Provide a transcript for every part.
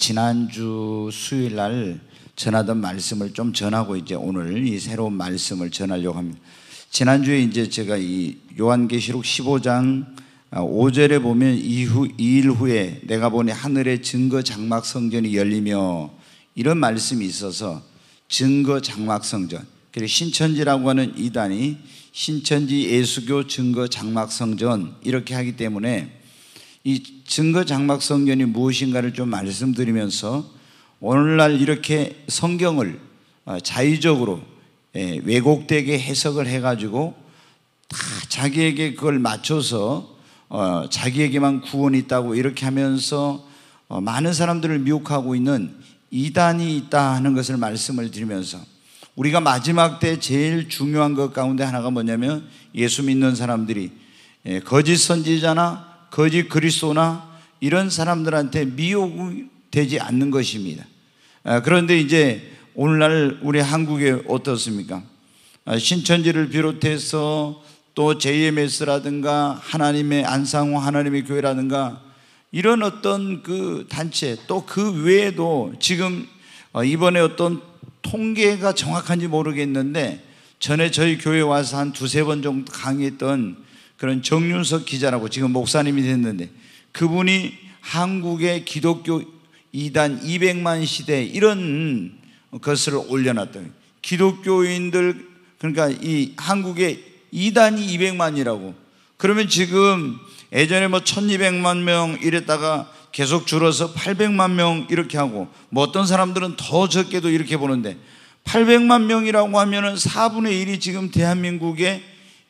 지난주 수요일 날 전하던 말씀을 좀 전하고 이제 오늘 이 새로운 말씀을 전하려고 합니다. 지난주에 이제 제가 이 요한계시록 15장 5절에 아, 보면 이후 2일 후에 내가 보니 하늘의 증거 장막 성전이 열리며 이런 말씀이 있어서 증거 장막 성전 그리고 신천지라고 하는 이단이 신천지 예수교 증거 장막 성전 이렇게 하기 때문에 이 증거 장막 성전이 무엇인가를 좀 말씀드리면서 오늘날 이렇게 성경을 어, 자의적으로 예, 왜곡되게 해석을 해가지고 다 자기에게 그걸 맞춰서 어, 자기에게만 구원이 있다고 이렇게 하면서 어, 많은 사람들을 미혹하고 있는 이단이 있다 하는 것을 말씀을 드리면서 우리가 마지막 때 제일 중요한 것 가운데 하나가 뭐냐면 예수 믿는 사람들이 예, 거짓 선지자나 거짓 그리스도나 이런 사람들한테 미혹되지 않는 것입니다. 아, 그런데 이제 오늘날 우리 한국에 어떻습니까? 아, 신천지를 비롯해서 또 JMS라든가 하나님의 안상호 하나님의 교회라든가 이런 어떤 그 단체 또 그 외에도 지금 어, 이번에 어떤 통계가 정확한지 모르겠는데 전에 저희 교회 와서 한 두세 번 정도 강의했던 그런 정윤석 기자라고 지금 목사님이 됐는데 그분이 한국의 기독교 2단 200만 시대 이런 것을 올려놨던 기독교인들 그러니까 이 한국의 2단이 200만이라고 그러면 지금 예전에 뭐 1200만 명 이랬다가 계속 줄어서 800만 명 이렇게 하고 뭐 어떤 사람들은 더 적게도 이렇게 보는데 800만 명이라고 하면은 4분의 1이 지금 대한민국의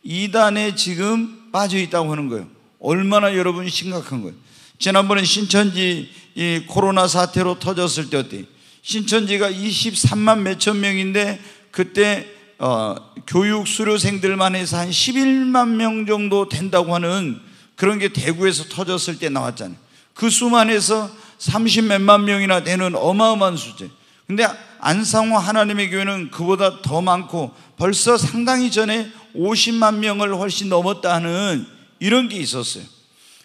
2단에 지금 빠져 있다고 하는 거예요. 얼마나 여러분 심각한 거예요. 지난번에 신천지 이 코로나 사태로 터졌을 때 어때? 신천지가 23만 몇 천 명인데 그때 어, 교육 수료생들만 해서 한 11만 명 정도 된다고 하는 그런 게 대구에서 터졌을 때 나왔잖아요. 그 수만 해서 30몇만 명이나 되는 어마어마한 수준 근데 안상호 하나님의 교회는 그보다 더 많고 벌써 상당히 전에 50만 명을 훨씬 넘었다는 이런 게 있었어요.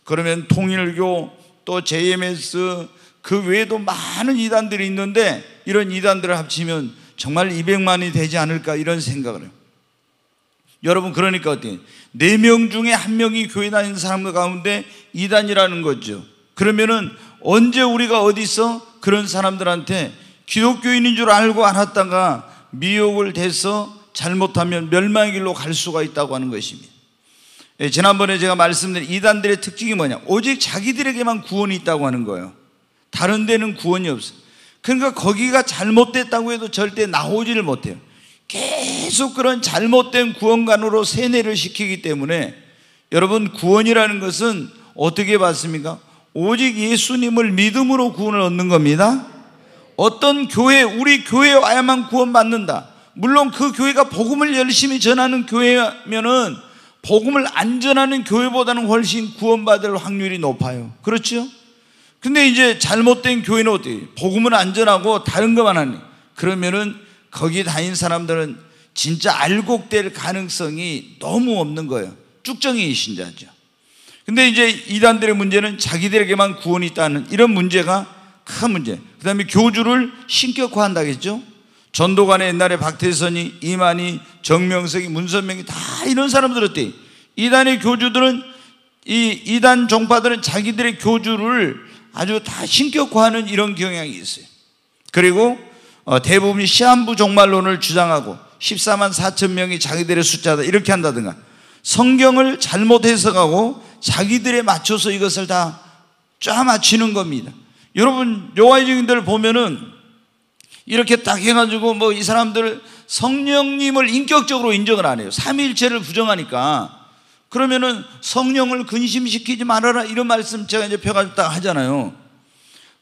그러면 통일교 또 JMS 그 외에도 많은 이단들이 있는데 이런 이단들을 합치면 정말 200만이 되지 않을까 이런 생각을 해요. 여러분 그러니까 어때요? 네 명 중에 한 명이 교회 다니는 사람 가운데 이단이라는 거죠. 그러면은 언제 우리가 어디서 그런 사람들한테 기독교인인 줄 알고 알았다가 미혹을 대서 잘못하면 멸망의 길로 갈 수가 있다고 하는 것입니다. 예, 지난번에 제가 말씀드린 이단들의 특징이 뭐냐? 오직 자기들에게만 구원이 있다고 하는 거예요. 다른 데는 구원이 없어요. 그러니까 거기가 잘못됐다고 해도 절대 나오지를 못해요. 계속 그런 잘못된 구원관으로 세뇌를 시키기 때문에 여러분 구원이라는 것은 어떻게 받습니까? 오직 예수님을 믿음으로 구원을 얻는 겁니다. 어떤 교회, 우리 교회 와야만 구원받는다. 물론 그 교회가 복음을 열심히 전하는 교회면은 복음을 안 전하는 교회보다는 훨씬 구원받을 확률이 높아요. 그렇죠? 근데 이제 잘못된 교회는 어때 복음을 안 전하고 다른 것만 하니 그러면은 거기 다닌 사람들은 진짜 알곡될 가능성이 너무 없는 거예요. 쭉정이 신자죠. 근데 이제 이단들의 문제는 자기들에게만 구원이 있다는 이런 문제가 큰 문제. 그 다음에 교주를 신격화한다겠죠? 전도관에 옛날에 박태선이, 이만희, 정명석이, 문선명이 다 이런 사람들었대. 이단의 교주들은 이 이단 종파들은 자기들의 교주를 아주 다 신격화하는 이런 경향이 있어요. 그리고 어, 대부분이 시한부 종말론을 주장하고 14만 4천 명이 자기들의 숫자다 이렇게 한다든가 성경을 잘못 해석하고 자기들에 맞춰서 이것을 다 쫙 맞추는 겁니다. 여러분 여호와의 증인들 보면은 이렇게 딱 해가지고 뭐 이 사람들 성령님을 인격적으로 인정을 안 해요. 삼일체를 부정하니까 그러면은 성령을 근심시키지 말아라 이런 말씀 제가 이제 펴가지고 딱 하잖아요.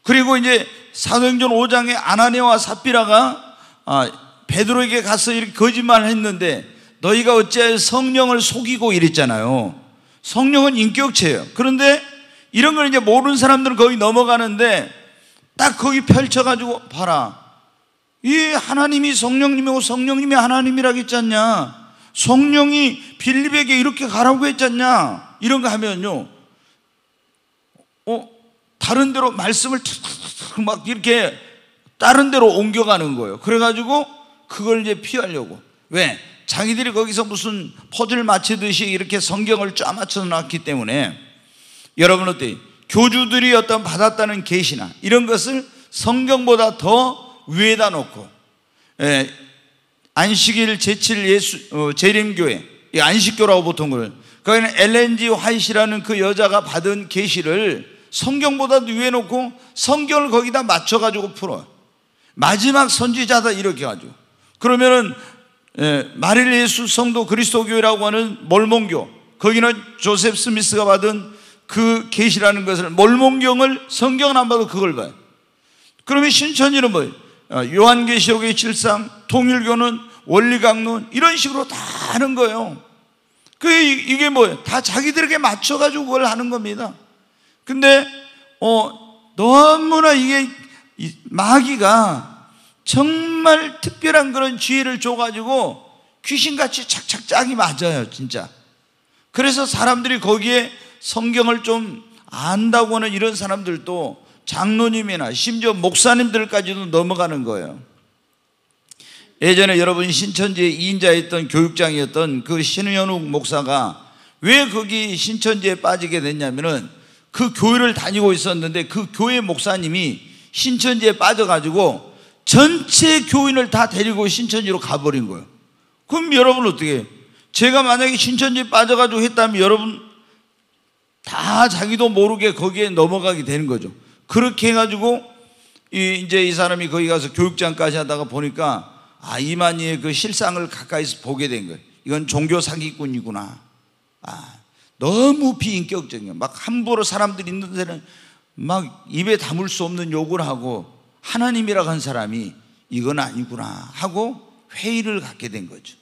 그리고 이제 사도행전 5장에 아나니와사피라가 아, 베드로에게 가서 이렇게 거짓말을 했는데 너희가 어째 성령을 속이고 이랬잖아요. 성령은 인격체예요. 그런데 이런 걸 이제 모르는 사람들은 거의 넘어가는데 딱 거기 펼쳐가지고 봐라. 이 하나님이 성령님이고 성령님이 하나님이라고 했잖냐. 성령이 빌립에게 이렇게 가라고 했잖냐. 이런 거 하면요. 어, 다른 데로 말씀을 막 이렇게 다른 데로 옮겨가는 거예요. 그래가지고 그걸 이제 피하려고. 왜? 자기들이 거기서 무슨 퍼즐 맞히듯이 이렇게 성경을 쫙 맞춰 놨기 때문에 여러분 어때? 교주들이 어떤 받았다는 계시나 이런 것을 성경보다 더 위에다 놓고 예, 안식일 제7 예수 어, 재림교회 이 안식교라고 보통 그걸 그러니까 엘렌 화이시라는 그 여자가 받은 계시를 성경보다 위에 놓고 성경을 거기다 맞춰 가지고 풀어 마지막 선지자다 이렇게 가지고 그러면은 예, 마릴 예수 성도 그리스도교라고 하는 몰몬교 거기는 조셉 스미스가 받은 그 계시라는 것을 몰몽경을 성경은 안 봐도 그걸 봐요. 그러면 신천지는 뭐예요? 어, 요한계시록의 실상, 통일교는 원리강론 이런 식으로 다 하는 거예요. 그 이게 뭐예요? 다 자기들에게 맞춰 가지고 그걸 하는 겁니다. 근데 어 너무나 이게 마귀가 정말 특별한 그런 지혜를 줘 가지고 귀신같이 착착 짝이 맞아요, 진짜. 그래서 사람들이 거기에 성경을 좀 안다고 하는 이런 사람들도 장로님이나 심지어 목사님들까지도 넘어가는 거예요. 예전에 여러분 신천지에 인자였던 교육장이었던 그 신현욱 목사가 왜 거기 신천지에 빠지게 됐냐면은 그 교회를 다니고 있었는데 그 교회 목사님이 신천지에 빠져가지고 전체 교인을 다 데리고 신천지로 가버린 거예요. 그럼 여러분 어떻게 해요? 제가 만약에 신천지에 빠져가지고 했다면 여러분 다 자기도 모르게 거기에 넘어가게 되는 거죠. 그렇게 해가지고 이, 이제 이 사람이 거기 가서 교육장까지 하다가 보니까 아, 이만희의 그 실상을 가까이서 보게 된 거예요. 이건 종교 사기꾼이구나. 아, 너무 비인격적이에요. 막 함부로 사람들이 있는 데는 막 입에 담을 수 없는 욕을 하고 하나님이라고 한 사람이 이건 아니구나 하고 회의를 갖게 된 거죠.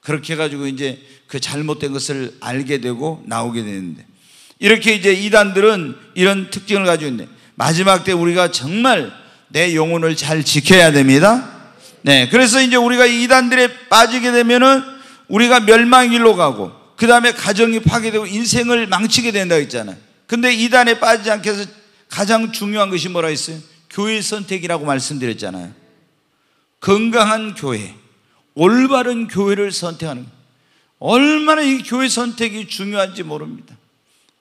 그렇게 해가지고 이제 그 잘못된 것을 알게 되고 나오게 되는데 이렇게 이제 이단들은 이런 특징을 가지고 있는데 마지막 때 우리가 정말 내 영혼을 잘 지켜야 됩니다. 네. 그래서 이제 우리가 이단들에 빠지게 되면은 우리가 멸망길로 가고 그 다음에 가정이 파괴되고 인생을 망치게 된다고 했잖아요. 근데 이단에 빠지지 않게 해서 가장 중요한 것이 뭐라 했어요? 교회 선택이라고 말씀드렸잖아요. 건강한 교회, 올바른 교회를 선택하는 얼마나 이 교회 선택이 중요한지 모릅니다.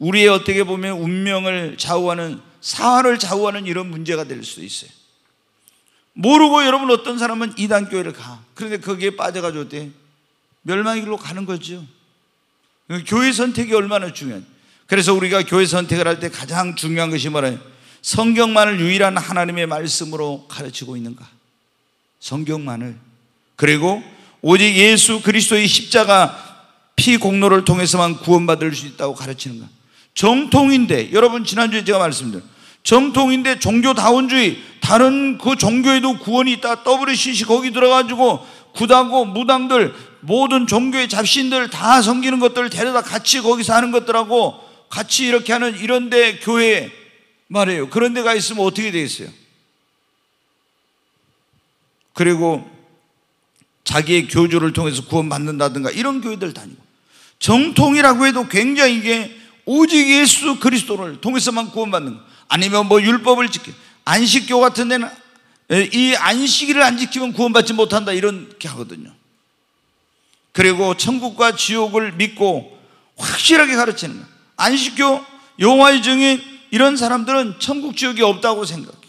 우리의 어떻게 보면 운명을 좌우하는 사활을 좌우하는 이런 문제가 될 수 있어요. 모르고 여러분 어떤 사람은 이단 교회를 가. 그런데 거기에 빠져가지고 어때? 멸망의 길로 가는 거죠. 교회 선택이 얼마나 중요한. 그래서 우리가 교회 선택을 할 때 가장 중요한 것이 뭐래 성경만을 유일한 하나님의 말씀으로 가르치고 있는가? 성경만을. 그리고 오직 예수 그리스도의 십자가 피 공로를 통해서만 구원받을 수 있다고 가르치는가? 정통인데 여러분 지난주에 제가 말씀드린 정통인데 종교다원주의 다른 그 종교에도 구원이 있다 WCC 거기 들어가지고 구당고 무당들 모든 종교의 잡신들 다 섬기는 것들 데려다 같이 거기서 하는 것들하고 같이 이렇게 하는 이런 데 교회 말이에요 그런 데가 있으면 어떻게 되겠어요 그리고 자기의 교주를 통해서 구원받는다든가 이런 교회들 다니고 정통이라고 해도 굉장히 이게 오직 예수 그리스도를 통해서만 구원받는 거. 아니면 뭐 율법을 지키 안식교 같은 데는 이 안식일을 안 지키면 구원받지 못한다 이렇게 하거든요. 그리고 천국과 지옥을 믿고 확실하게 가르치는 거예요. 안식교 용화의 증인 이런 사람들은 천국 지옥이 없다고 생각해. 요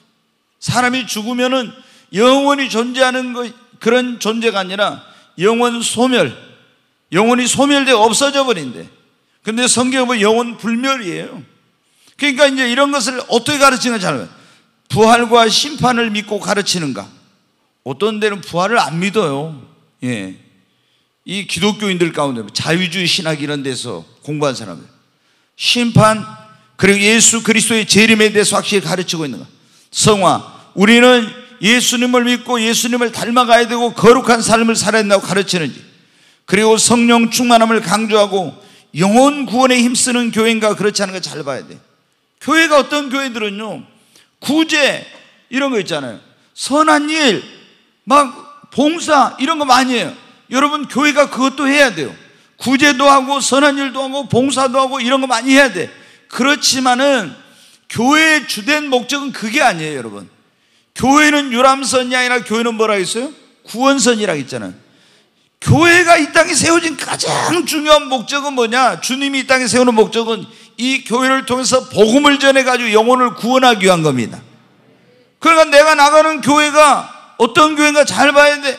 사람이 죽으면은 영원히 존재하는 거, 그런 존재가 아니라 영원 소멸, 영원히 소멸되어 없어져 버린대. 근데 성경에 보면 영혼 불멸이에요. 그러니까 이제 이런 것을 어떻게 가르치는가 잘 부활과 심판을 믿고 가르치는가? 어떤 데는 부활을 안 믿어요. 예. 이 기독교인들 가운데 자유주의 신학 이런 데서 공부한 사람들. 심판, 그리고 예수 그리스도의 재림에 대해서 확실히 가르치고 있는 거. 성화. 우리는 예수님을 믿고 예수님을 닮아가야 되고 거룩한 삶을 살아야 된다고 가르치는지. 그리고 성령 충만함을 강조하고 영혼 구원에 힘쓰는 교회인가 그렇지 않은가 잘 봐야 돼. 교회가 어떤 교회들은요, 구제 이런 거 있잖아요. 선한 일, 막 봉사 이런 거 많이 해요. 여러분 교회가 그것도 해야 돼요. 구제도 하고 선한 일도 하고 봉사도 하고 이런 거 많이 해야 돼. 그렇지만은 교회의 주된 목적은 그게 아니에요, 여러분. 교회는 유람선이 아니라 교회는 뭐라 했어요? 구원선이라 했잖아요. 교회가 이 땅에 세워진 가장 중요한 목적은 뭐냐? 주님이 이 땅에 세우는 목적은 이 교회를 통해서 복음을 전해가지고 영혼을 구원하기 위한 겁니다. 그러니까 내가 나가는 교회가 어떤 교회인가 잘 봐야 돼.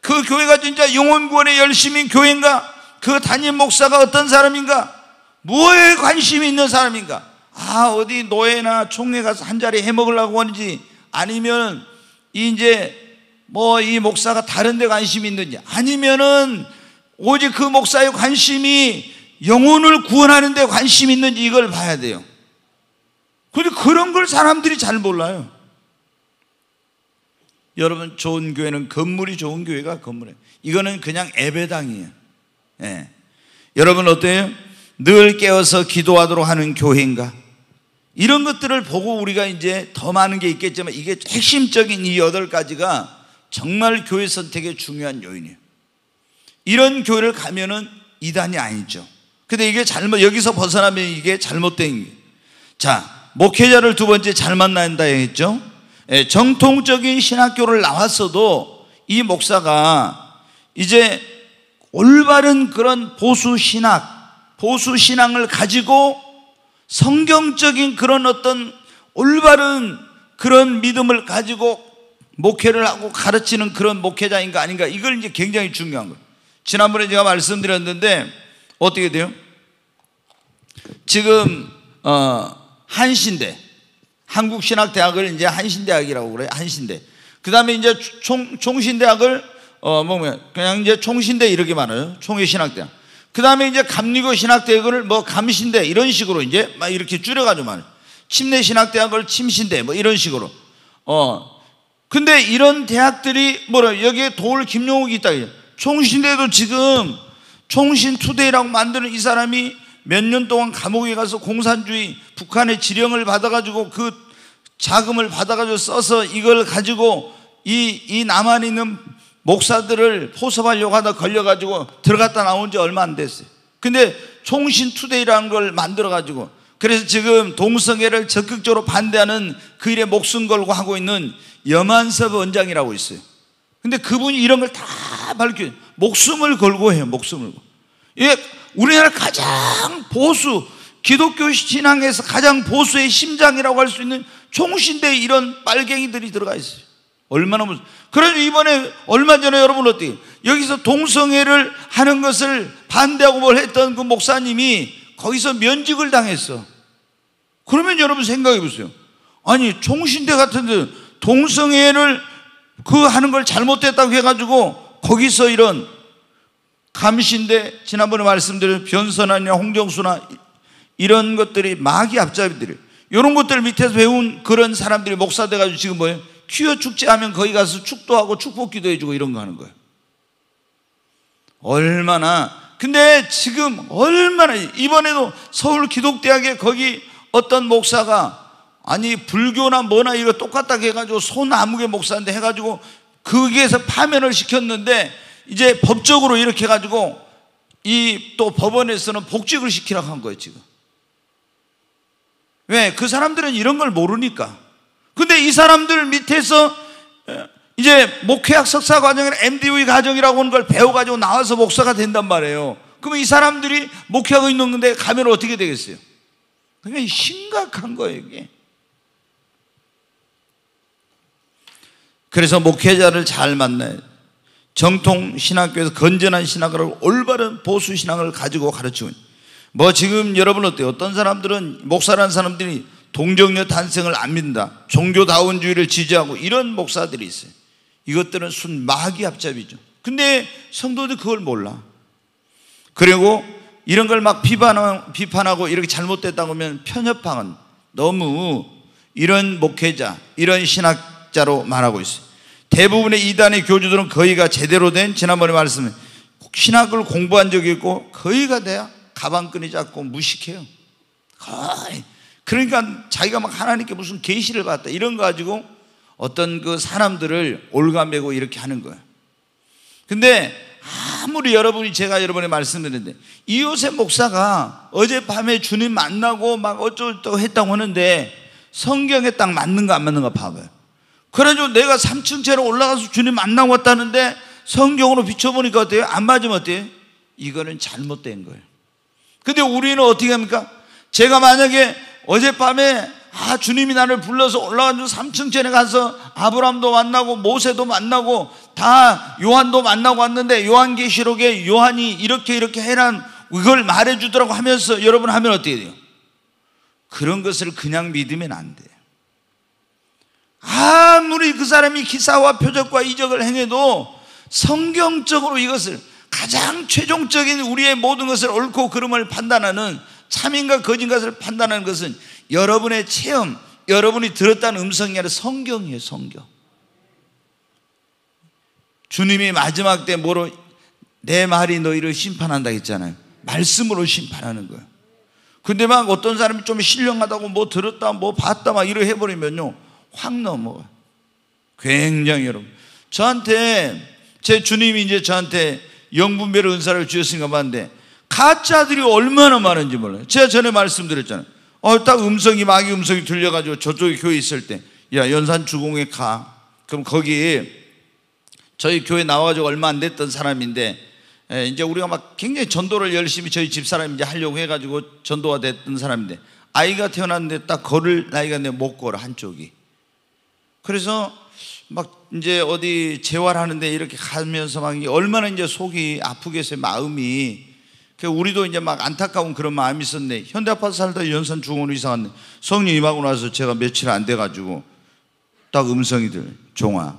그 교회가 진짜 영혼구원에 열심인 교회인가? 그 담임 목사가 어떤 사람인가? 뭐에 관심이 있는 사람인가? 아, 어디 노예나 총회 가서 한 자리 해 먹으려고 하는지 아니면 이제 뭐이 목사가 다른 데 관심이 있는지 아니면은 오직 그 목사의 관심이 영혼을 구원하는 데 관심이 있는지 이걸 봐야 돼요. 그런데 그런 걸 사람들이 잘 몰라요. 여러분 좋은 교회는 건물이 좋은 교회가 건물에 이거는 그냥 예배당이에요. 예. 여러분 어때요? 늘 깨어서 기도하도록 하는 교회인가? 이런 것들을 보고 우리가 이제 더 많은 게 있겠지만 이게 핵심적인 이 여덟 가지가 정말 교회 선택의 중요한 요인이에요. 이런 교회를 가면은 이단이 아니죠. 근데 이게 잘못, 여기서 벗어나면 이게 잘못된 게. 자, 목회자를 두 번째 잘 만난다 했죠. 예, 정통적인 신학교를 나왔어도 이 목사가 이제 올바른 그런 보수 신학, 보수 신앙을 가지고 성경적인 그런 어떤 올바른 그런 믿음을 가지고 목회를 하고 가르치는 그런 목회자인가 아닌가 이걸 이제 굉장히 중요한 거예요. 지난번에 제가 말씀드렸는데 어떻게 돼요? 지금 어, 한신대 한국신학대학을 이제 한신대학이라고 그래요. 한신대. 그다음에 이제 총 총신대학을 어 뭐면 뭐, 그냥 이제 총신대 이렇게 말해요. 총회신학대학. 그다음에 이제 감리교 신학대학을 뭐 감신대 이런 식으로 이제 막 이렇게 줄여 가지고 말해요. 침례신학대학을 침신대 뭐 이런 식으로. 어 근데 이런 대학들이 뭐라 여기에 돌 김용욱이 있다. 총신대도 지금 총신 투데이라고 만드는 이 사람이 몇 년 동안 감옥에 가서 공산주의 북한의 지령을 받아가지고 그 자금을 받아가지고 써서 이걸 가지고 이, 이남한 있는 목사들을 포섭하려고 하다 걸려가지고 들어갔다 나온 지 얼마 안 됐어요. 근데 총신 투데이라는 걸 만들어가지고 그래서 지금 동성애를 적극적으로 반대하는 그 일에 목숨 걸고 하고 있는 여만섭 원장이라고 있어요. 근데 그분이 이런 걸 다 밝혀 요 목숨을 걸고 해요. 목숨을. 예, 우리나라 가장 보수 기독교 신앙에서 가장 보수의 심장이라고 할 수 있는 총신대 이런 빨갱이들이 들어가 있어요. 얼마나 무슨? 그래서 이번에 얼마 전에 여러분 어떻게 여기서 동성애를 하는 것을 반대하고 뭘 했던 그 목사님이 거기서 면직을 당했어. 그러면 여러분 생각해 보세요. 아니 총신대 같은 데 동성애를 그 하는 걸 잘못됐다고 해가지고 거기서 이런 감시인데 지난번에 말씀드린 변선아냐 홍정수나 이런 것들이 마귀 앞잡이들 이런 것들 을 밑에서 배운 그런 사람들이 목사 돼가지고 지금 뭐예요? 퀴어 축제하면 거기 가서 축도하고 축복 기도해주고 이런 거 하는 거예요. 얼마나 근데 지금 얼마나 이번에도 서울 기독대학에 거기 어떤 목사가 아니 불교나 뭐나 이거 똑같다고 해가지고 손아무개 목사인데 해가지고 거기에서 파면을 시켰는데 이제 법적으로 이렇게 해가지고 이 또 법원에서는 복직을 시키라고 한 거예요 지금 왜? 그 사람들은 이런 걸 모르니까 근데 이 사람들 밑에서 이제 목회학 석사 과정이 MDV 과정이라고 하는 걸 배워가지고 나와서 목사가 된단 말이에요 그러면 이 사람들이 목회하고 있는 건데 가면 어떻게 되겠어요? 그러 심각한 거예요 이게 그래서 목회자를 잘만나요 정통 신학교에서 건전한 신학을 올바른 보수 신학을 가지고 가르치고 뭐 지금 여러분 어때요? 어떤 사람들은 목사라는 사람들이 동정녀 탄생을 안 믿는다. 종교다운주의를 지지하고 이런 목사들이 있어요. 이것들은 순 마귀 합잡이죠. 근데 성도들 그걸 몰라. 그리고 이런 걸 막 비판하고 이렇게 잘못됐다고 하면 편협한 너무 이런 목회자, 이런 신학 교 학자로 말하고 있어요. 대부분의 이단의 교주들은 거의가 제대로 된 지난번에 말씀해 신학을 공부한 적이 있고 거의가 돼야 가방끈이 작고 무식해요. 거의. 그러니까 자기가 막 하나님께 무슨 계시를 받다 이런 거 가지고 어떤 그 사람들을 올가매고 이렇게 하는 거예요. 근데 아무리 여러분이 제가 여러분에 말씀드렸는데 이웃의 목사가 어젯밤에 주님 만나고 막 어쩌고 했다고 하는데 성경에 딱 맞는가 안 맞는가 봐봐요. 그래가지고 내가 3층째로 올라가서 주님 만나고 왔다는데 성경으로 비춰보니까 어때요? 안 맞으면 어때요? 이거는 잘못된 거예요. 근데 우리는 어떻게 합니까? 제가 만약에 어젯밤에 아, 주님이 나를 불러서 올라가서 3층째에 가서 아브람도 만나고 모세도 만나고 다 요한도 만나고 왔는데 요한계시록에 요한이 이렇게 이렇게 해란 이걸 말해주더라고 하면서 여러분 하면 어떻게 돼요? 그런 것을 그냥 믿으면 안 돼요. 아무리 그 사람이 기사와 표적과 이적을 행해도 성경적으로 이것을 가장 최종적인 우리의 모든 것을 옳고 그름을 판단하는 참인가 거짓인가를 판단하는 것은 여러분의 체험, 여러분이 들었다는 음성이 아니라 성경이에요, 성경. 주님이 마지막 때 뭐로 내 말이 너희를 심판한다 했잖아요. 말씀으로 심판하는 거예요. 근데 막 어떤 사람이 좀 신령하다고 뭐 들었다, 뭐 봤다 막 이러 해버리면요. 확 넘어. 굉장히 여러분. 저한테 제 주님이 이제 저한테 영분별의 은사를 주셨으니까 봤는데 가짜들이 얼마나 많은지 몰라요. 제가 전에 말씀드렸잖아요. 어, 딱 음성이 마귀 음성이 들려가지고 저쪽에 교회 있을 때, 야 연산 주공에 가. 그럼 거기 저희 교회 나와가지고 얼마 안 됐던 사람인데 에, 예, 이제 우리가 막 굉장히 전도를 열심히 저희 집사람이 이제 하려고 해가지고 전도가 됐던 사람인데 아이가 태어났는데 딱 걸을 나이가 내못 걸어 한쪽이 그래서 막 이제 어디 재활하는데 이렇게 가면서 막 얼마나 이제 속이 아프겠어요 마음이 그 우리도 이제 막 안타까운 그런 마음이 있었네 현대아파트 살다 연산 중원으로 이사갔네 성령 임하고 나서 제가 며칠 안 돼가지고 딱 음성이 들 종아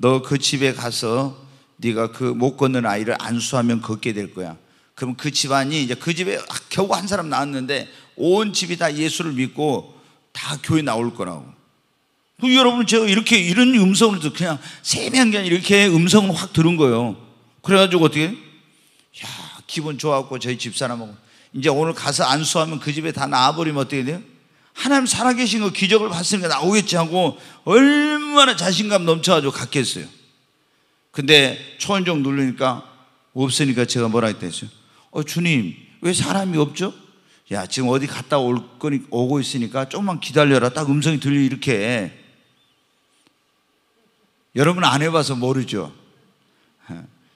너 그 집에 가서 네가 그 못 걷는 아이를 안수하면 걷게 될 거야 그럼 그 집안이 이제 그 집에 아, 겨우 한 사람 나왔는데 온 집이 다 예수를 믿고 다 교회 나올 거라고 여러분 제가 이렇게 이런 음성을 듣 그냥 세미한 게 아니라 이렇게 음성을 확 들은 거예요. 그래가지고 어떻게? 야 기분 좋았고 저희 집사람하고 이제 오늘 가서 안수하면 그 집에 다 나와버리면 어떻게 돼요? 하나님 살아계신 거 그 기적을 봤으니까 나오겠지 하고 얼마나 자신감 넘쳐가지고 갔겠어요. 근데 초원종 누르니까 없으니까 제가 뭐라 했다 했어요. 어, 주님, 왜 사람이 없죠? 야, 지금 어디 갔다 올 거니, 오고 있으니까 조금만 기다려라. 딱 음성이 들려, 이렇게. 여러분 안 해봐서 모르죠.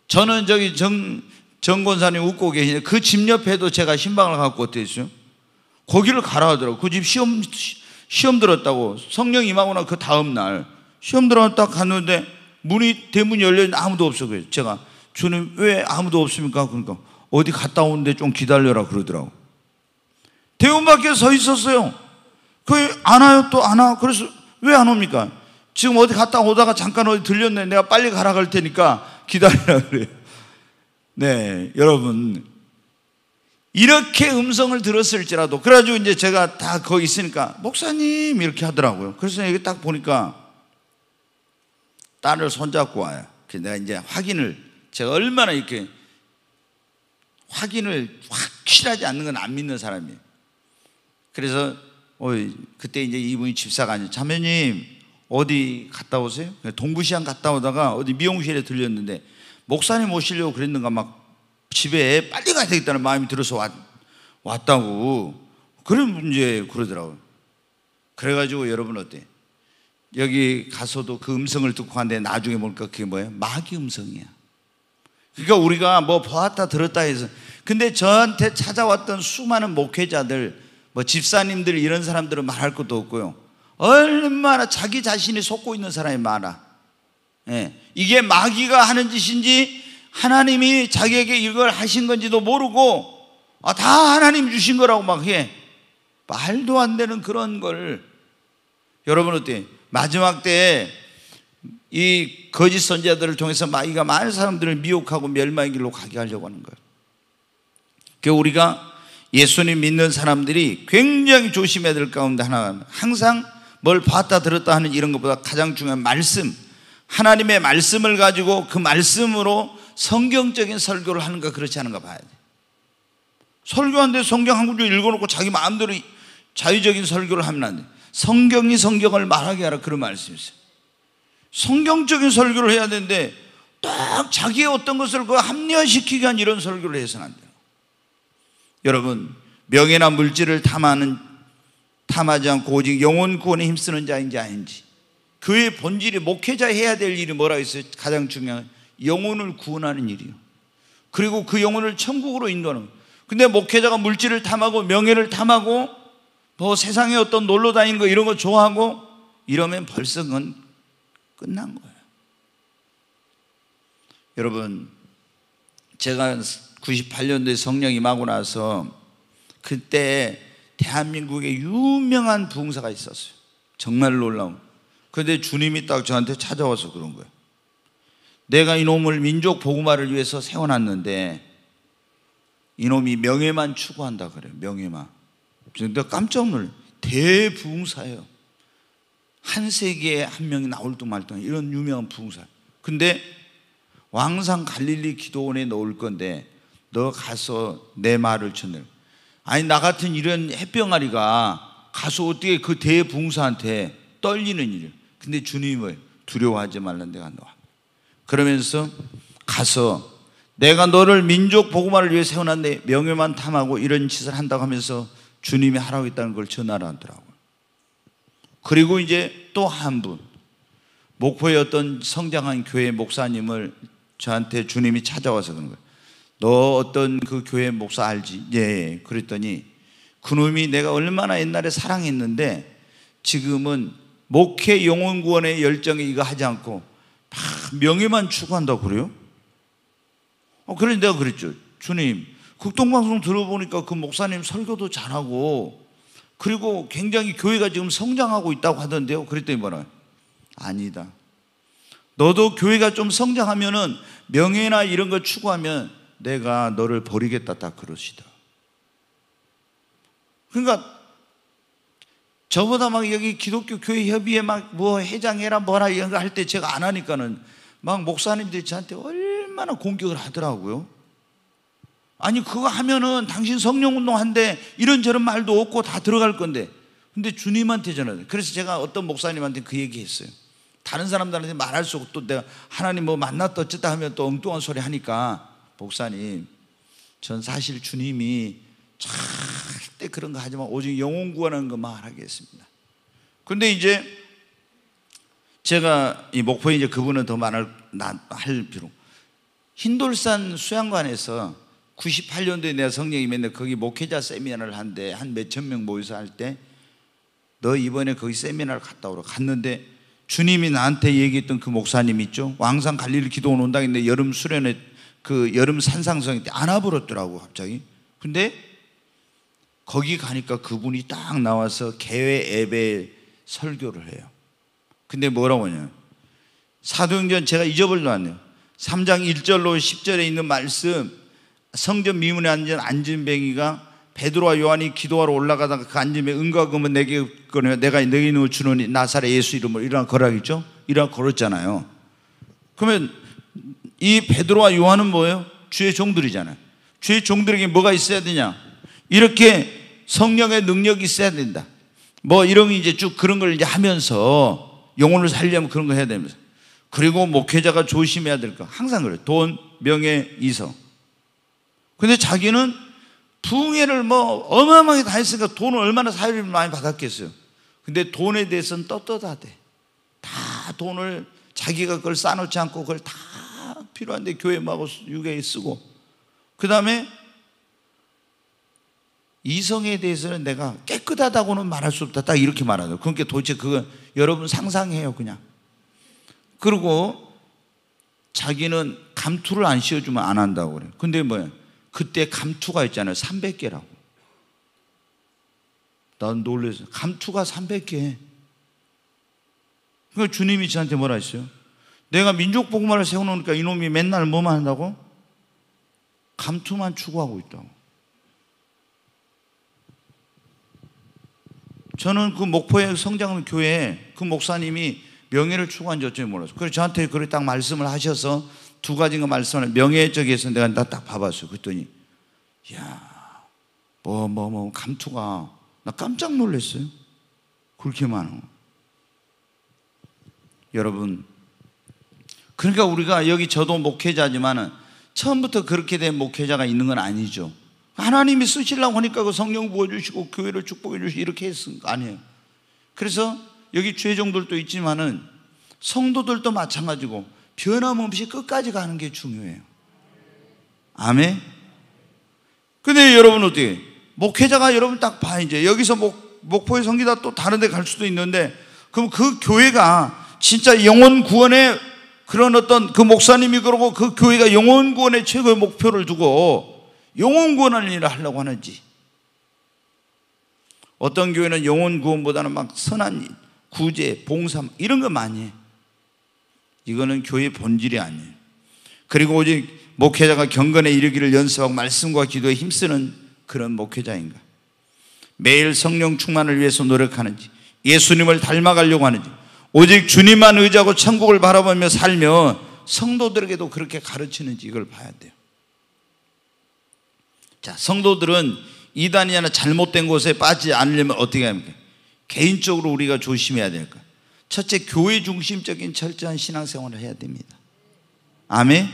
저는 저기 정, 정 권사님 웃고 계시는데 그 집 옆에도 제가 신방을 갖고 어땠어요? 거기를 가라 하더라고. 그 집 시험, 시험 들었다고. 성령 임하고 나그 다음날. 시험 들었다 갔는데 문이, 대문 열려있는데 아무도 없어. 그래서 제가 주님 왜 아무도 없습니까? 그러니까 어디 갔다 오는데 좀 기다려라 그러더라고. 대문 밖에 서 있었어요. 그안 와요 또 안 와. 그래서 왜 안 옵니까? 지금 어디 갔다 오다가 잠깐 어디 들렸네. 내가 빨리 가라 갈 테니까 기다리라 그래요. 네, 여러분. 이렇게 음성을 들었을지라도, 그래가지고 이제 제가 다 거기 있으니까, 목사님! 이렇게 하더라고요. 그래서 여기 딱 보니까 딸을 손잡고 와요. 그래서 내가 이제 확인을, 제가 얼마나 이렇게 확인을 확실하지 않는 건 안 믿는 사람이에요. 그래서, 어이, 그때 이제 이분이 집사가 아니죠. 자매님, 어디 갔다 오세요? 동부시장 갔다 오다가 어디 미용실에 들렸는데 목사님 오시려고 그랬는가 막 집에 빨리 가야 되겠다는 마음이 들어서 왔, 왔다고 그런 문제 그러더라고요. 그래가지고 여러분 어때? 여기 가서도 그 음성을 듣고 하는데 나중에 보까 그게 뭐예요? 마귀 음성이야. 그러니까 우리가 뭐 보았다 들었다 해서 근데 저한테 찾아왔던 수많은 목회자들 뭐 집사님들 이런 사람들은 말할 것도 없고요. 얼마나 자기 자신이 속고 있는 사람이 많아. 예. 이게 마귀가 하는 짓인지 하나님이 자기에게 이걸 하신 건지도 모르고 아, 다 하나님 주신 거라고 막 해. 말도 안 되는 그런 걸 여러분 어때? 마지막 때이 거짓 선자들을 통해서 마귀가 많은 사람들을 미혹하고 멸망의 길로 가게 하려고 하는 거예요. 그 우리가 예수님 믿는 사람들이 굉장히 조심해야 될 가운데 하나 항상 뭘 봤다 들었다 하는 이런 것보다 가장 중요한 말씀. 하나님의 말씀을 가지고 그 말씀으로 성경적인 설교를 하는가 그렇지 않은가 봐야 돼. 설교하는데 성경 한 구절 읽어놓고 자기 마음대로 자유적인 설교를 하면 안 돼. 성경이 성경을 말하게 하라 그런 말씀이 있어요. 성경적인 설교를 해야 되는데 딱 자기의 어떤 것을 그 합리화시키기 위한 이런 설교를 해서는 안 돼요. 여러분 명예나 물질을 탐하는 탐하지 않고 오직 영혼 구원에 힘쓰는 자인지 아닌지 교회 본질이 목회자 해야 될 일이 뭐라 했어요? 가장 중요한 영혼을 구원하는 일이요. 그리고 그 영혼을 천국으로 인도하는. 근데 목회자가 물질을 탐하고 명예를 탐하고 뭐 세상에 어떤 놀러 다니는 거 이런 거 좋아하고 이러면 벌써 그건 끝난 거예요. 여러분 제가 98년도에 성령이 마고 나서 그때 대한민국에 유명한 부흥사가 있었어요. 정말 놀라운. 그런데 주님이 딱 저한테 찾아와서 그런 거예요. 내가 이놈을 민족 보고마를 위해서 세워놨는데 이놈이 명예만 추구한다 그래요. 명예만. 근데 깜짝 놀 대부흥사예요. 한 세기에 한 명이 나올 듯 말든 이런 유명한 부흥사. 근데 왕상 갈릴리 기도원에 넣을 건데 너 가서 내 말을 전해. 아니 나 같은 이런 햇병아리가 가서 어떻게 그 대붕사한테 떨리는 일이 근데 주님을 두려워하지 말란 데가 나와. 그러면서 가서 내가 너를 민족 복음화를 위해 세워놨네 명예만 탐하고 이런 짓을 한다고 하면서 주님이 하라고 했다는 걸 전하라 하더라고. 요 그리고 이제 또 한 분. 목포의 어떤 성장한 교회 목사님을 저한테 주님이 찾아와서 그런 거예요. 너 어떤 그 교회 목사 알지? 예, 예. 그랬더니 그놈이 내가 얼마나 옛날에 사랑했는데 지금은 목회 영혼 구원의 열정에 이거 하지 않고 막 명예만 추구한다고 그래요? 어, 그래서 내가 그랬죠. 주님, 극동방송 들어보니까 그 목사님 설교도 잘하고 그리고 굉장히 교회가 지금 성장하고 있다고 하던데요. 그랬더니 뭐라 아니다. 너도 교회가 좀 성장하면은 명예나 이런 걸 추구하면 내가 너를 버리겠다 딱 그러시다. 그러니까 저보다 막 여기 기독교 교회 협의회 막 뭐회장해라 뭐라 이런 거 할 때 제가 안 하니까는 막 목사님들이 저한테 얼마나 공격을 하더라고요. 아니 그거 하면은 당신 성령 운동한데 이런저런 말도 없고 다 들어갈 건데. 근데 주님한테 저는 그래서 제가 어떤 목사님한테 그 얘기했어요. 다른 사람들한테 말할 수 없고 또 내가 하나님 뭐 만났다 어쨌다 하면 또 엉뚱한 소리 하니까 목사님, 전 사실 주님이 절대 그런 거 하지만 오직 영혼 구하는 것만 하겠습니다. 근데 이제 제가 이 목포에 이제 그분은 더 많을 할 필요. 흰돌산 수양관에서 98년도에 내가 성령이 맨날 거기 목회자 세미나를 한데 한 몇천 명 모여서 할 때 너 이번에 거기 세미나를 갔다 오라 갔는데 주님이 나한테 얘기했던 그 목사님 있죠 왕상 갈릴 기도원 온다는데 여름 수련회 그 여름 산상성 때안 아버렸더라고 갑자기. 근데 거기 가니까 그분이 딱 나와서 개회 예배 설교를 해요. 근데 뭐라고 하냐? 사도행전 제가 잊어버리려 왔네요. 3장 1절로 10절에 있는 말씀 성전 미문에 앉은 안진뱅이가 베드로와 요한이 기도하러 올라가다가 그 앉음에 은과 금은 내게 거냐 내가 너희 는 주노니 나사렛 예수 이름으로 일어나 걸어라겠죠? 일어나 걸었잖아요. 그러면 이 베드로와 요한은 뭐예요? 주의 종들이잖아요. 주의 종들에게 뭐가 있어야 되냐? 이렇게 성령의 능력이 있어야 된다. 뭐 이런 이제 쭉 그런 걸 이제 하면서 영혼을 살려면 그런 거 해야 됩니다. 그리고 목회자가 조심해야 될 거. 항상 그래 돈, 명예, 이성. 근데 자기는 부흥를뭐 어마어마하게 다 했으니까 돈을 얼마나 사회를 많이 받았겠어요. 근데 돈에 대해서는 떳떳하대. 다 돈을 자기가 그걸 쌓놓지 않고 그걸 다 필요한데 교회 마고 유괴에 쓰고 그 다음에 이성에 대해서는 내가 깨끗하다고는 말할 수 없다. 딱 이렇게 말하죠. 그러니까 도대체 그건 여러분 상상해요, 그냥. 그리고 자기는 감투를 안 씌워주면 안 한다고 그래. 근데 뭐야? 그때 감투가 있잖아요. 300개라고. 난 놀랬어. 감투가 300개. 그러니까 주님이 저한테 뭐라 했어요? 내가 민족 복음화를 세워놓으니까 이놈이 맨날 뭐만 한다고? 감투만 추구하고 있다고. 저는 그목포의성장하 교회에 그 목사님이 명예를 추구한지 어쩐지 몰랐어요. 그래서 저한테 그걸 딱 말씀을 하셔서 두 가지가 말씀을 명예 적에서 내가 나 딱 봐봤어요. 그랬더니 야, 뭐뭐뭐 뭐, 뭐, 감투가 나 깜짝 놀랐어요. 그렇게 많은 거. 여러분 그러니까 우리가 여기 저도 목회자지만은 처음부터 그렇게 된 목회자가 있는 건 아니죠. 하나님이 쓰시려고 하니까 그 성령 부어주시고 교회를 축복해주시고 이렇게 했은 거 아니에요. 그래서 여기 죄종들도 있지만은 성도들도 마찬가지고 변함없이 끝까지 가는 게 중요해요. 아멘? 근데 여러분 어떻게, 목회자가 여러분 딱 봐, 이제. 여기서 목, 목포에 성기다 또 다른 데 갈 수도 있는데, 그럼 그 교회가 진짜 영혼 구원의 그런 어떤 그 목사님이 그러고 그 교회가 영혼 구원의 최고의 목표를 두고 영혼 구원하는 일을 하려고 하는지 어떤 교회는 영혼 구원보다는 막 선한 일, 구제, 봉사 이런 거 많이 해. 이거는 교회 본질이 아니에요. 그리고 오직 목회자가 경건에 이르기를 연습하고 말씀과 기도에 힘쓰는 그런 목회자인가. 매일 성령 충만을 위해서 노력하는지 예수님을 닮아가려고 하는지 오직 주님만 의지하고 천국을 바라보며 살면 성도들에게도 그렇게 가르치는지 이걸 봐야 돼요. 자, 성도들은 이단이나 잘못된 곳에 빠지지 않으려면 어떻게 합니까? 개인적으로 우리가 조심해야 될까? 첫째, 교회 중심적인 철저한 신앙생활을 해야 됩니다. 아멘?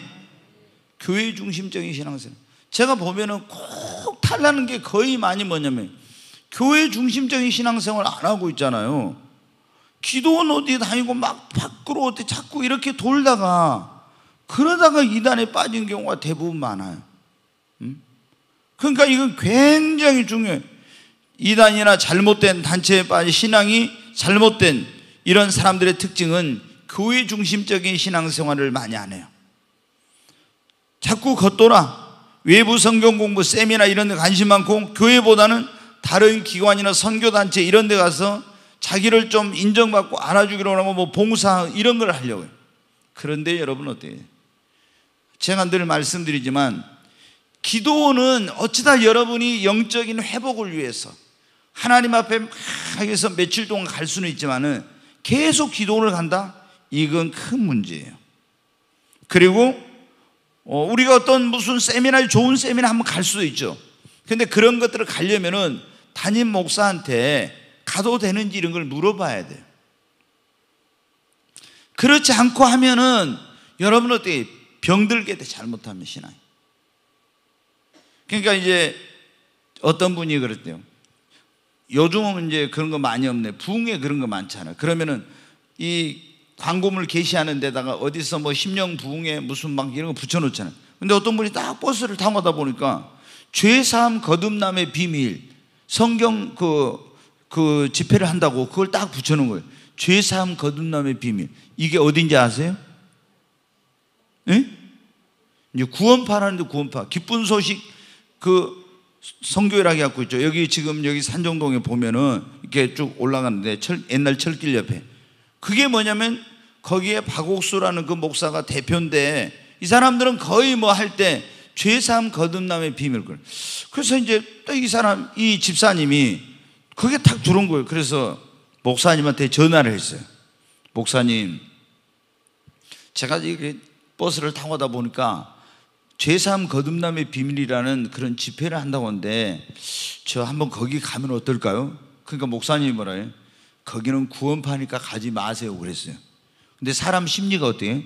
교회 중심적인 신앙생활. 제가 보면은 꼭 탈라는 게 거의 많이 뭐냐면, 교회 중심적인 신앙생활 안 하고 있잖아요. 기도는 어디 다니고 막 밖으로 어디 자꾸 이렇게 돌다가 그러다가 이단에 빠진 경우가 대부분 많아요. 음? 그러니까 이건 굉장히 중요해 이단이나 잘못된 단체에 빠진 신앙이 잘못된 이런 사람들의 특징은 교회 중심적인 신앙생활을 많이 안 해요. 자꾸 겉돌아. 외부 성경 공부 세미나 이런 데 관심 많고 교회보다는 다른 기관이나 선교단체 이런 데 가서 자기를 좀 인정받고 안아주기로 하고 뭐 봉사 이런 걸 하려고요. 그런데 여러분 어때요? 제가 늘 말씀드리지만 기도는 어찌다 여러분이 영적인 회복을 위해서 하나님 앞에 막 해서 며칠 동안 갈 수는 있지만은 계속 기도를 간다? 이건 큰 문제예요. 그리고 어, 우리가 어떤 무슨 세미나 좋은 세미나 한번 갈 수도 있죠. 근데 그런 것들을 가려면은 담임 목사한테 가도 되는지 이런 걸 물어봐야 돼요. 그렇지 않고 하면은 여러분 어떻게 병들게 돼 잘못하면 신앙 그러니까 이제 어떤 분이 그랬대요. 요즘은 이제 그런 거 많이 없네. 부흥에 그런 거 많잖아. 그러면은 이 광고물 게시하는 데다가 어디서 뭐 심령 부흥에 무슨 막 이런 거 붙여놓잖아. 요 근데 어떤 분이 딱 버스를 타고 가다 보니까 죄사함 거듭남의 비밀 성경 그그 집회를 한다고 그걸 딱 붙여놓은 거예요. 죄사함 거듭남의 비밀. 이게 어딘지 아세요? 예? 구원파라는데 구원파. 기쁜 소식 그 성교회라고 갖고 있죠. 여기 지금 여기 산정동에 보면은 이렇게 쭉 올라가는데 철, 옛날 철길 옆에 그게 뭐냐면 거기에 박옥수라는 그 목사가 대표인데 이 사람들은 거의 뭐 할 때 죄사함 거듭남의 비밀 그래서 이제 또 이 사람 이 집사님이 그게 탁 들어온 거예요. 그래서 목사님한테 전화를 했어요. 목사님, 제가 이렇게 버스를 타고 가다 보니까 제3 거듭남의 비밀이라는 그런 집회를 한다고 하는데 저 한번 거기 가면 어떨까요? 그러니까 목사님이 뭐라 해요? 거기는 구원파니까 가지 마세요 그랬어요. 근데 사람 심리가 어때요?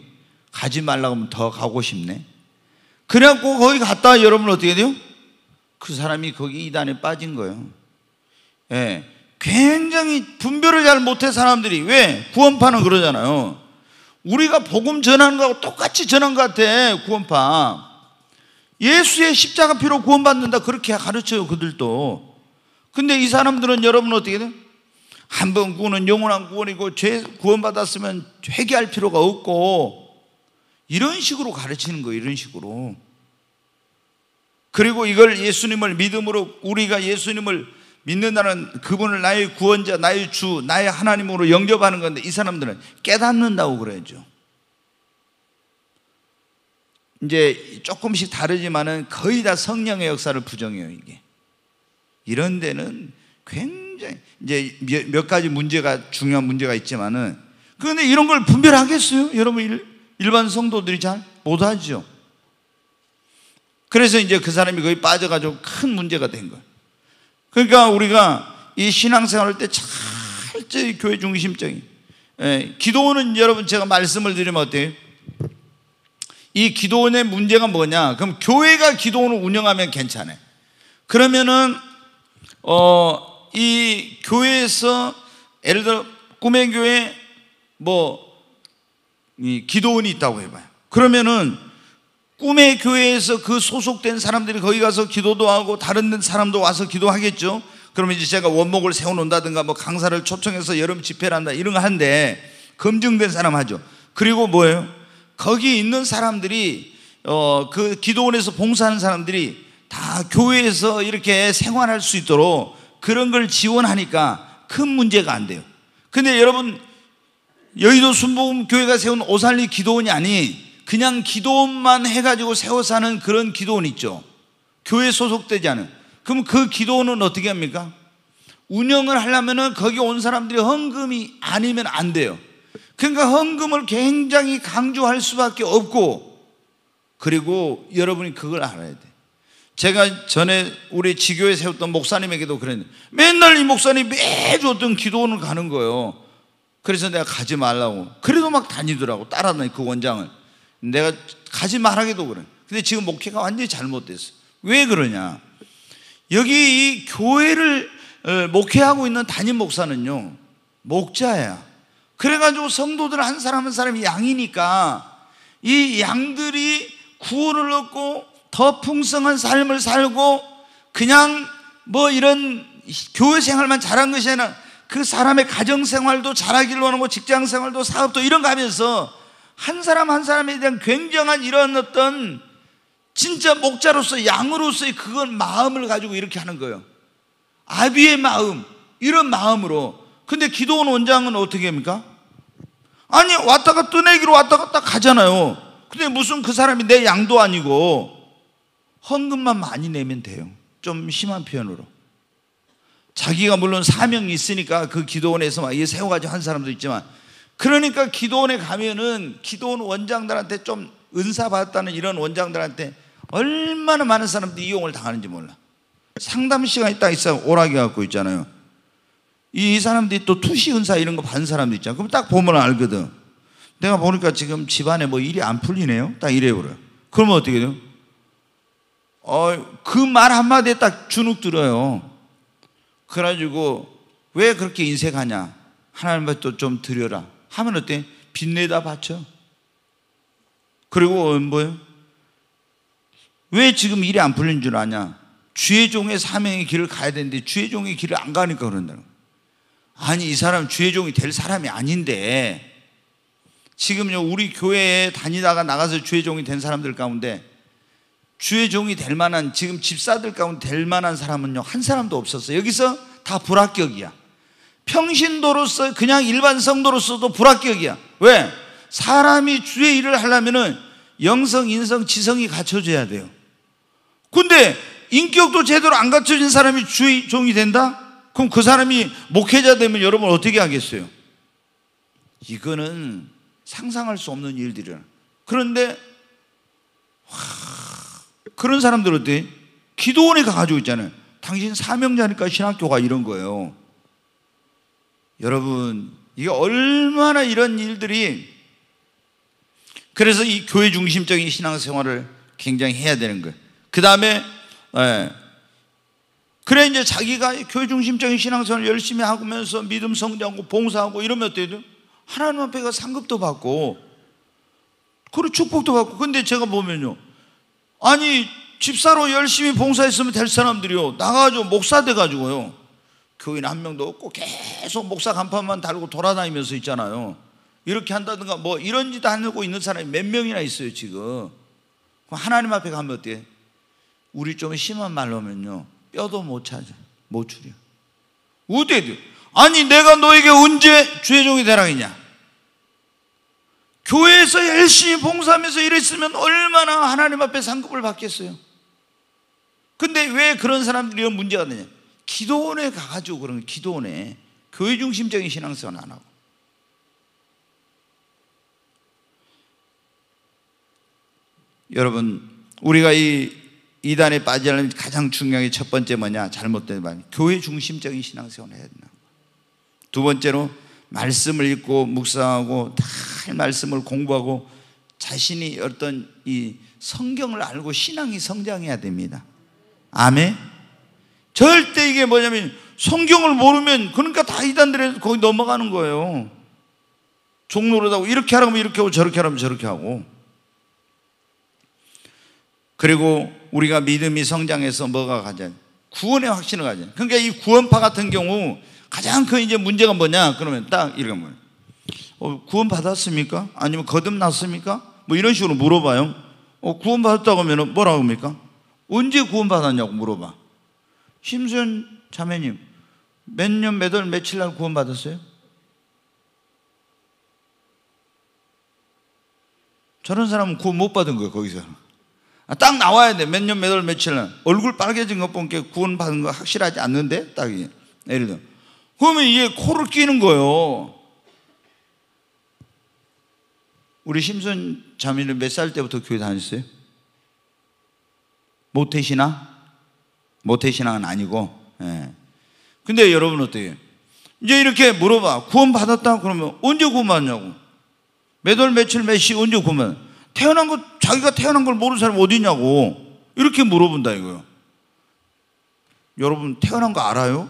가지 말라고 하면 더 가고 싶네. 그래갖고 거기 갔다 여러분 어떻게 돼요? 그 사람이 거기 이단에 빠진 거예요. 예, 굉장히 분별을 잘 못해 사람들이 왜 구원파는 그러잖아요. 우리가 복음 전하는 거하고 똑같이 전한 것 같아 구원파. 예수의 십자가 피로 구원받는다 그렇게 가르쳐요 그들도. 근데 이 사람들은 여러분 어떻게 돼? 한번 구원은 영원한 구원이고 죄 구원받았으면 회개할 필요가 없고 이런 식으로 가르치는 거예요 이런 식으로. 그리고 이걸 예수님을 믿음으로 우리가 예수님을 믿는다는 그분을 나의 구원자, 나의 주, 나의 하나님으로 영접하는 건데 이 사람들은 깨닫는다고 그래야죠. 이제 조금씩 다르지만은 거의 다 성령의 역사를 부정해요, 이게. 이런 데는 굉장히 이제 몇 가지 문제가 중요한 문제가 있지만은 그런데 이런 걸 분별하겠어요? 여러분 일반 성도들이 잘 못하죠. 그래서 이제 그 사람이 거의 빠져가지고 큰 문제가 된 거예요. 그러니까 우리가 이 신앙생활할 때 철저히 교회 중심적인 예, 기도원은 여러분 제가 말씀을 드리면 어때요? 이 기도원의 문제가 뭐냐? 그럼 교회가 기도원을 운영하면 괜찮아요. 그러면은 어 이 교회에서 예를 들어 꿈의 교회 뭐 이 기도원이 있다고 해봐요. 그러면은 꿈의 교회에서 그 소속된 사람들이 거기 가서 기도도 하고 다른 사람도 와서 기도하겠죠. 그러면 이제 제가 원목을 세워놓는다든가 뭐 강사를 초청해서 여름 집회를 한다 이런 거 한데 검증된 사람 하죠. 그리고 뭐예요? 거기 있는 사람들이 어, 그 기도원에서 봉사하는 사람들이 다 교회에서 이렇게 생활할 수 있도록 그런 걸 지원하니까 큰 문제가 안 돼요. 근데 여러분 여의도 순복음 교회가 세운 오살리 기도원이 아니 그냥 기도원만 해가지고 세워서 하는 그런 기도원 있죠. 교회 소속되지 않은. 그럼 그 기도원은 어떻게 합니까? 운영을 하려면은 거기 온 사람들이 헌금이 아니면 안 돼요. 그러니까 헌금을 굉장히 강조할 수밖에 없고, 그리고 여러분이 그걸 알아야 돼. 제가 전에 우리 지교에 세웠던 목사님에게도 그랬는데, 맨날 이 목사님 매주 어떤 기도원을 가는 거예요. 그래서 내가 가지 말라고. 그래도 막 다니더라고. 따라다니, 그 원장을. 내가 가지 말하기도 그래. 근데 지금 목회가 완전히 잘못됐어. 왜 그러냐? 여기 이 교회를 어, 목회하고 있는 담임 목사는요, 목자야. 그래가지고 성도들 한 사람 한 사람이 양이니까 이 양들이 구원을 얻고 더 풍성한 삶을 살고 그냥 뭐 이런 교회 생활만 잘한 것이 아니라 그 사람의 가정 생활도 잘하기를 원하고 직장 생활도 사업도 이런 거 하면서 한 사람 한 사람에 대한 굉장한 이런 어떤 진짜 목자로서 양으로서의 그건 마음을 가지고 이렇게 하는 거예요. 아비의 마음, 이런 마음으로. 근데 기도원 원장은 어떻게 합니까? 아니, 왔다 갔 뜨내기로 왔다 갔다 가잖아요. 근데 무슨 그 사람이 내 양도 아니고 헌금만 많이 내면 돼요. 좀 심한 표현으로. 자기가 물론 사명이 있으니까 그 기도원에서 막 세워가지고 한 사람도 있지만 그러니까 기도원에 가면은 기도원 원장들한테 좀 은사 받았다는 이런 원장들한테 얼마나 많은 사람들이 이용을 당하는지 몰라. 상담 시간이 딱 있어 오락이 갖고 있잖아요. 이, 사람들이 또 투시 은사 이런 거 받은 사람도 있잖아. 그럼 딱 보면 알거든. 내가 보니까 지금 집안에 뭐 일이 안 풀리네요. 딱 이래 버려. 그러면 어떻게 돼요? 어, 그 말 한마디에 딱 주눅 들어요. 그래가지고 왜 그렇게 인색하냐? 하나님한테 좀 드려라. 하면 어때? 빚내다바죠 그리고 뭐예요? 왜 지금 일이 안 풀린 줄 아냐? 주의 종의 사명의 길을 가야 되는데 주의 종의 길을 안 가니까 그런다 아니 이 사람 주의 종이 될 사람이 아닌데 지금요 우리 교회에 다니다가 나가서 주의 종이 된 사람들 가운데 주의 종이 될 만한 지금 집사들 가운데 될 만한 사람은요 한 사람도 없었어 여기서 다 불합격이야. 평신도로서 그냥 일반 성도로서도 불합격이야. 왜? 사람이 주의 일을 하려면은 영성, 인성, 지성이 갖춰져야 돼요. 근데 인격도 제대로 안 갖춰진 사람이 주의 종이 된다? 그럼 그 사람이 목회자 되면 여러분 어떻게 하겠어요? 이거는 상상할 수 없는 일들이야. 그런데 와, 그런 사람들 어때? 기도원에 가가지고 있잖아요. 당신 사명자니까 신학교가 이런 거예요. 여러분, 이게 얼마나 이런 일들이 그래서 이 교회 중심적인 신앙생활을 굉장히 해야 되는 거예요. 그 다음에 예. 그래 이제 자기가 교회 중심적인 신앙생활을 열심히 하면서 믿음 성장하고 봉사하고 이러면 어떻게 돼요? 하나님 앞에가 상급도 받고 그리고 축복도 받고 근데 제가 보면요 아니 집사로 열심히 봉사했으면 될 사람들이요 나가서 목사 돼가지고요 교인 한 명도 없고 계속 목사 간판만 달고 돌아다니면서 있잖아요. 이렇게 한다든가 뭐 이런 짓 하고 있는 사람이 몇 명이나 있어요, 지금. 하나님 앞에 가면 어때? 우리 좀 심한 말로 하면요. 뼈도 못 찾아. 못 추려. 어떻게 돼? 아니, 내가 너에게 언제 죄종이 되라겠냐? 교회에서 열심히 봉사하면서 일했으면 얼마나 하나님 앞에 상급을 받겠어요. 근데 왜 그런 사람들이 이런 문제가 되냐? 기도원에 가가지고 그런 거 기도원에 교회 중심적인 신앙생활 안 하고 여러분 우리가 이 이단에 빠지려면 가장 중요한 게 첫 번째 뭐냐 잘못된 말 교회 중심적인 신앙생활 해야 된다 두 번째로 말씀을 읽고 묵상하고 다 말씀을 공부하고 자신이 어떤 이 성경을 알고 신앙이 성장해야 됩니다 아멘 절대 이게 뭐냐면 성경을 모르면 그러니까 다 이단들에서 거기 넘어가는 거예요. 종로로다고 이렇게 하라면 이렇게 하고 저렇게 하라면 저렇게 하고. 그리고 우리가 믿음이 성장해서 뭐가 가자? 구원의 확신을 가자. 그러니까 이 구원파 같은 경우 가장 큰 이제 문제가 뭐냐? 그러면 딱 이런 거 어, 구원 받았습니까? 아니면 거듭났습니까? 뭐 이런 식으로 물어봐요. 어, 구원 받았다고 하면 뭐라고 합니까? 언제 구원 받았냐고 물어봐. 심수 자매님 몇 년 몇 월 며칠 날 구원 받았어요? 저런 사람은 구원 못 받은 거예요 거기서 아, 딱 나와야 돼 몇 년몇월 며칠 날 얼굴 빨개진 것 보니까 구원 받은 거 확실하지 않는데 딱 예를 들어 그러면 이게 코를 끼는 거예요 우리 심순 자매는 몇살 때부터 교회 다녔어요? 모태시나? 모태신앙은 아니고. 예. 근데 여러분 어떻게 이제 이렇게 물어봐. 구원받았다? 그러면 언제 구원받냐고. 몇 월, 며칠, 몇 시, 언제 구원 태어난 거, 자기가 태어난 걸 모르는 사람 어디 있냐고. 이렇게 물어본다 이거요. 여러분, 태어난 거 알아요?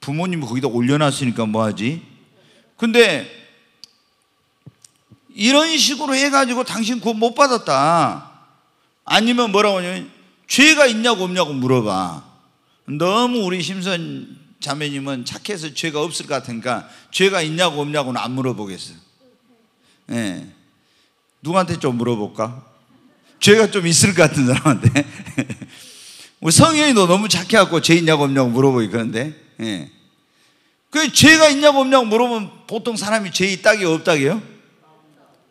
부모님이 거기다 올려놨으니까 뭐하지? 근데 이런 식으로 해가지고 당신 구원 못 받았다. 아니면 뭐라고 하냐면 죄가 있냐고 없냐고 물어봐. 너무 우리 심선 자매님은 착해서 죄가 없을 것 같으니까 죄가 있냐고 없냐고는 안 물어보겠어. 예. 네. 누구한테 좀 물어볼까? 죄가 좀 있을 것 같은 사람한테. 우리 성현이도 너무 착해갖고 죄 있냐고 없냐고 물어보기 그런데. 예. 그 죄가 있냐고 없냐고 물어보면 보통 사람이 죄 있다기 없다기요?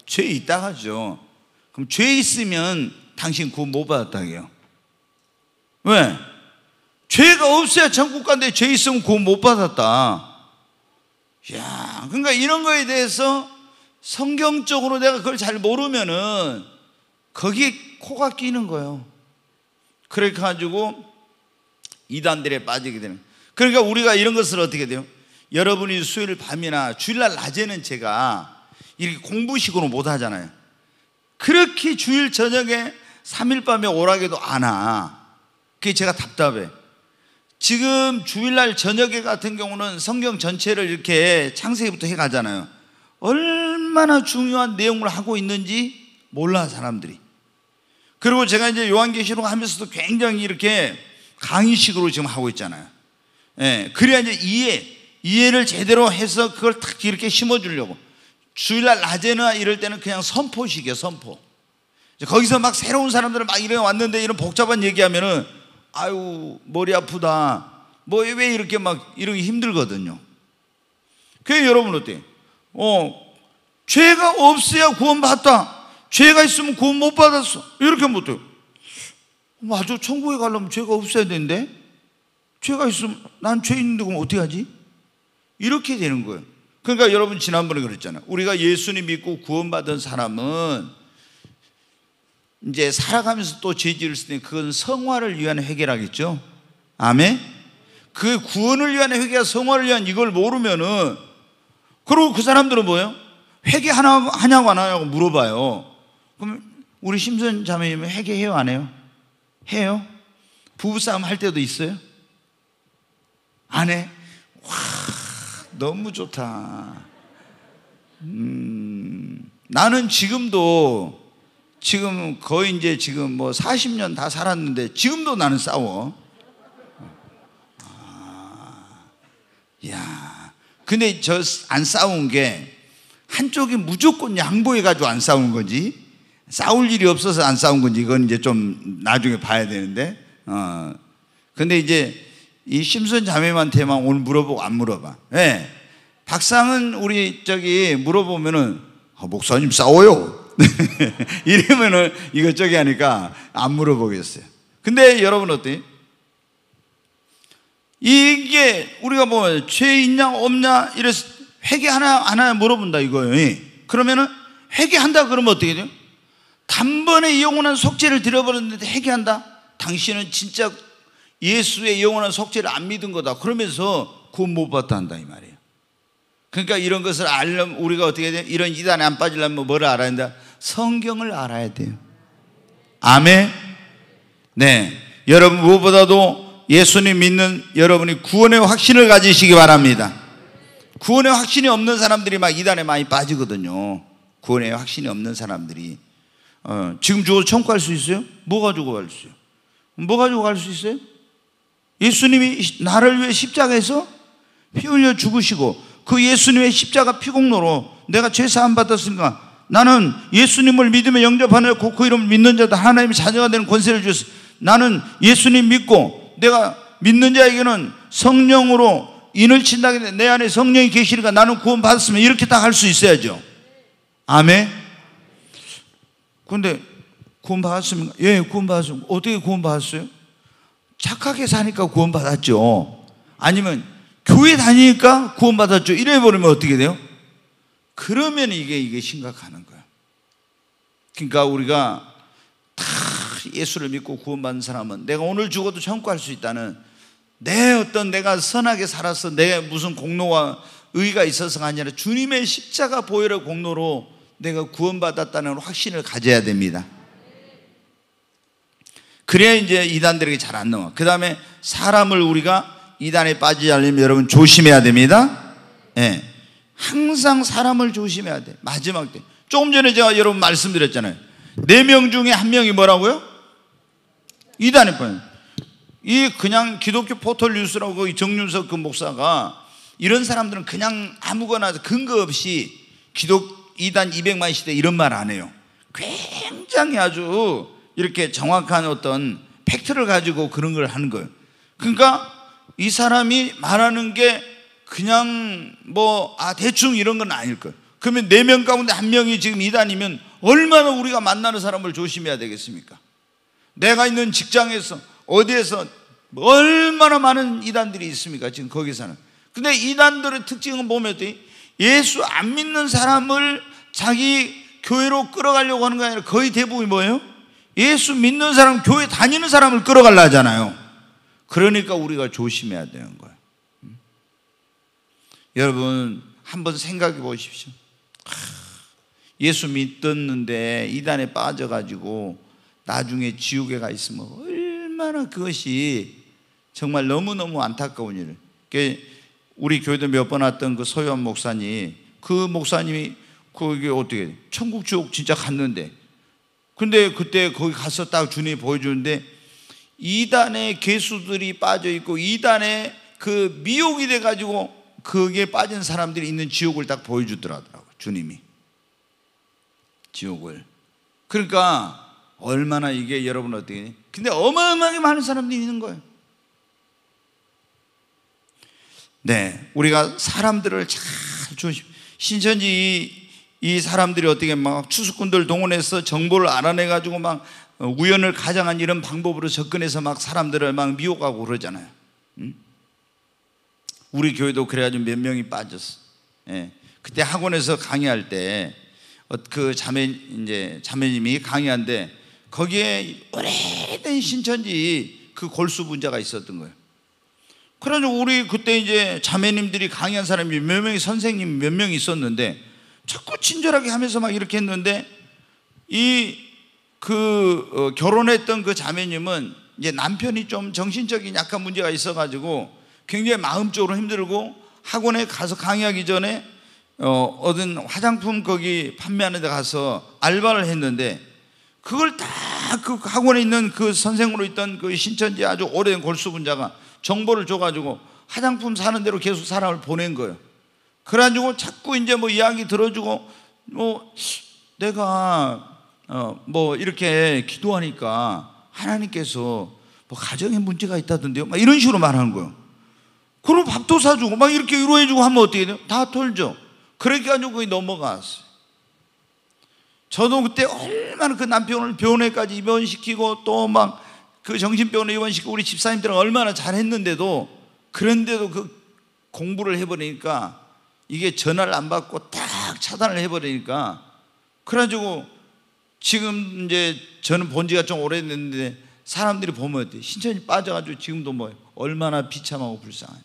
죄 있다 하죠. 그럼 죄 있으면 당신 구원 못 받았다기요. 왜? 죄가 없어야 천국 가는죄 있으면 구원 못 받았다. 야, 그러니까 이런 거에 대해서 성경적으로 내가 그걸 잘 모르면은 거기에 코가 끼는 거예요. 그래 가지고 이단들에 빠지게 되는. 그러니까 우리가 이런 것을 어떻게 돼요? 여러분이 수요일 밤이나 주일날 낮에는 제가 이렇게 공부식으로 못 하잖아요. 그렇게 주일 저녁에 3일 밤에 오락에도 안 와. 그게 제가 답답해. 지금 주일날 저녁에 같은 경우는 성경 전체를 이렇게 창세기부터 해 가잖아요. 얼마나 중요한 내용을 하고 있는지 몰라 사람들이. 그리고 제가 이제 요한계시록 하면서도 굉장히 이렇게 강의식으로 지금 하고 있잖아요. 예, 그래야 이제 이해, 이해를 제대로 해서 그걸 탁 이렇게 심어주려고. 주일날 낮에나 이럴 때는 그냥 선포식이에요, 선포. 거기서 막 새로운 사람들을 막 이래 왔는데 이런 복잡한 얘기하면은 아유 머리 아프다 뭐왜 이렇게 막 이러기 힘들거든요 그게 여러분 어때 어, 죄가 없어야 구원받다 죄가 있으면 구원 못 받았어 이렇게 못해요 맞아 뭐 천국에 가려면 죄가 없어야 되는데 죄가 있으면 난 죄인인데 그럼 어떻게 하지? 이렇게 되는 거예요 그러니까 여러분 지난번에 그랬잖아요 우리가 예수님 믿고 구원받은 사람은 이제 살아가면서 또죄 지을 있는 그건 성화를 위한 회개라겠죠. 아멘. 그 구원을 위한 회개와 성화를 위한 이걸 모르면은 그리고 그 사람들은 뭐예요? 회개 하나 하냐고 안 하냐고 물어봐요. 그럼 우리 심선 자매님 회개해요 안 해요? 해요? 부부싸움 할 때도 있어요? 안 해? 와 너무 좋다. 음, 나는 지금도 지금 거의 이제 지금 뭐 40년 다 살았는데 지금도 나는 싸워. 아, 야, 근데 저 안 싸운 게 한쪽이 무조건 양보해가지고 안 싸운 거지. 싸울 일이 없어서 안 싸운 건지 이건 이제 좀 나중에 봐야 되는데. 어. 근데 이제 이 심슨 자매한테만 오늘 물어보고 안 물어봐. 예. 네. 박상은 우리 저기 물어보면은 아, 목사님 싸워요. 네. 이러면은 이것저기 하니까 안 물어보겠어요. 근데 여러분 어때? 이게 우리가 뭐죄 있냐 없냐 이래서 회개 하나 하나 물어본다 이거예요. 그러면은 회개한다 그러면 어떻게 돼요? 단번에 영원한 속죄를 드려버렸는데 회개한다. 당신은 진짜 예수의 영원한 속죄를 안 믿은 거다. 그러면서 구원 못 받다 한다 이 말이에요. 그러니까 이런 것을 알려 우리가 어떻게 해야 돼? 이런 이단에 안 빠지려면 뭐 뭐를 알아야 된다. 성경을 알아야 돼요. 아멘. 네. 여러분 무엇보다도 예수님 믿는 여러분이 구원의 확신을 가지시기 바랍니다. 구원의 확신이 없는 사람들이 막 이단에 많이 빠지거든요. 구원의 확신이 없는 사람들이 어, 지금 죽어도 천국 갈 수 있어요? 뭐 가지고 갈수 있어요? 뭐 가지고 갈 수 있어요? 예수님이 나를 위해 십자가에서 피 흘려 죽으시고 그 예수님의 십자가 피공로로 내가 죄 사함 받았으니까 나는 예수님을 믿으며 영접하는 고코 그, 그 이름 을 믿는 자도 하나님의 자녀가 되는 권세를 주셨어. 나는 예수님 믿고 내가 믿는 자에게는 성령으로 인을 친다는데 내 안에 성령이 계시니까 나는 구원 받았으면 이렇게 다할수 있어야죠. 아멘. 그런데 구원 받았습니까? 예, 구원 받았습니다. 어떻게 구원 받았어요? 착하게 사니까 구원 받았죠. 아니면 교회 다니니까 구원 받았죠. 이래 버리면 어떻게 돼요? 그러면 이게 이게 심각하는 거야. 그러니까 우리가 다 예수를 믿고 구원받은 사람은 내가 오늘 죽어도 천국할 수 있다는 내 어떤 내가 선하게 살아서 내 무슨 공로와 의가 있어서가 아니라 주님의 십자가 보혈의 공로로 내가 구원받았다는 확신을 가져야 됩니다. 그래야 이제 이단들에게 잘 안 넘어. 그 다음에 사람을 우리가 이단에 빠지지 않으면 여러분 조심해야 됩니다. 예. 네. 항상 사람을 조심해야 돼. 마지막 때. 조금 전에 제가 여러분 말씀드렸잖아요. 네 명 중에 한 명이 뭐라고요? 이단일 뻔. 이 그냥 기독교 포털 뉴스라고 그 정윤석 그 목사가 이런 사람들은 그냥 아무거나 근거 없이 기독 이단 200만 시대 이런 말 안 해요. 굉장히 아주 이렇게 정확한 어떤 팩트를 가지고 그런 걸 하는 거예요. 그러니까 이 사람이 말하는 게 그냥 뭐, 아, 대충 이런 건 아닐 걸. 그러면 네 명 가운데 한 명이 지금 이단이면 얼마나 우리가 만나는 사람을 조심해야 되겠습니까? 내가 있는 직장에서 어디에서 뭐 얼마나 많은 이단들이 있습니까? 지금 거기서는. 근데 이단들의 특징은 보면 예수 안 믿는 사람을 자기 교회로 끌어가려고 하는 게 아니라 거의 대부분이 뭐예요? 예수 믿는 사람, 교회 다니는 사람을 끌어가려 하잖아요. 그러니까 우리가 조심해야 되는 거예요. 여러분 한번 생각해 보십시오. 예수 믿었는데 이단에 빠져가지고 나중에 지옥에 가 있으면 얼마나 그것이 정말 너무너무 안타까운 일. 그 우리 교회도 몇 번 왔던 그 서유한 목사님, 그 목사님이 그게 어떻게 천국 지옥 진짜 갔는데, 근데 그때 거기 가서 딱 주님이 보여주는데 이단의 개수들이 빠져 있고 이단의 그 미혹이 돼가지고 그게 빠진 사람들이 있는 지옥을 딱 보여주더라고요. 주님이. 지옥을. 그러니까 얼마나 이게 여러분 어떻게. 근데 어마어마하게 많은 사람들이 있는 거예요. 네. 우리가 사람들을 잘 조심. 신천지 이, 사람들이 어떻게 막 추수꾼들 동원해서 정보를 알아내가지고 막 우연을 가장한 이런 방법으로 접근해서 막 사람들을 막 미혹하고 그러잖아요. 우리 교회도 그래가지고 몇 명이 빠졌어. 예. 그때 학원에서 강의할 때그 어, 자매 이제 자매님이 강의한데 거기에 오래된 신천지 그 골수 분자가 있었던 거예요. 그래서 우리 그때 이제 자매님들이 강의한 사람이 몇 명이 선생님 몇 명 있었는데 자꾸 친절하게 하면서 막 이렇게 했는데 이그 어 결혼했던 그 자매님은 이제 남편이 좀 정신적인 약간 문제가 있어가지고 굉장히 마음적으로 힘들고 학원에 가서 강의하기 전에 어, 얻은 화장품 거기 판매하는 데 가서 알바를 했는데 그걸 다 그 학원에 있는 그 선생으로 있던 그 신천지 아주 오랜 골수분자가 정보를 줘가지고 화장품 사는 대로 계속 사람을 보낸 거예요. 그래가지고 자꾸 이제 뭐 이야기 들어주고 뭐 내가 어, 뭐 이렇게 기도하니까 하나님께서 뭐 가정에 문제가 있다던데요. 막 이런 식으로 말하는 거예요. 그럼 밥도 사주고 막 이렇게 위로해주고 하면 어떻게 돼요? 다털죠 그렇게 그러니까 가지고 거의 넘어갔어요. 저도 그때 얼마나 그 남편을 병원에까지 입원시키고 또 막 그 정신병원에 입원시키고 우리 집사님들은 얼마나 잘했는데도 그런데도 그 공부를 해버리니까 이게 전화를 안 받고 딱 차단을 해버리니까 그래가지고 지금 이제 저는 본 지가 좀 오래됐는데 사람들이 보면 어때 요 신천지 빠져가지고 지금도 뭐 얼마나 비참하고 불쌍해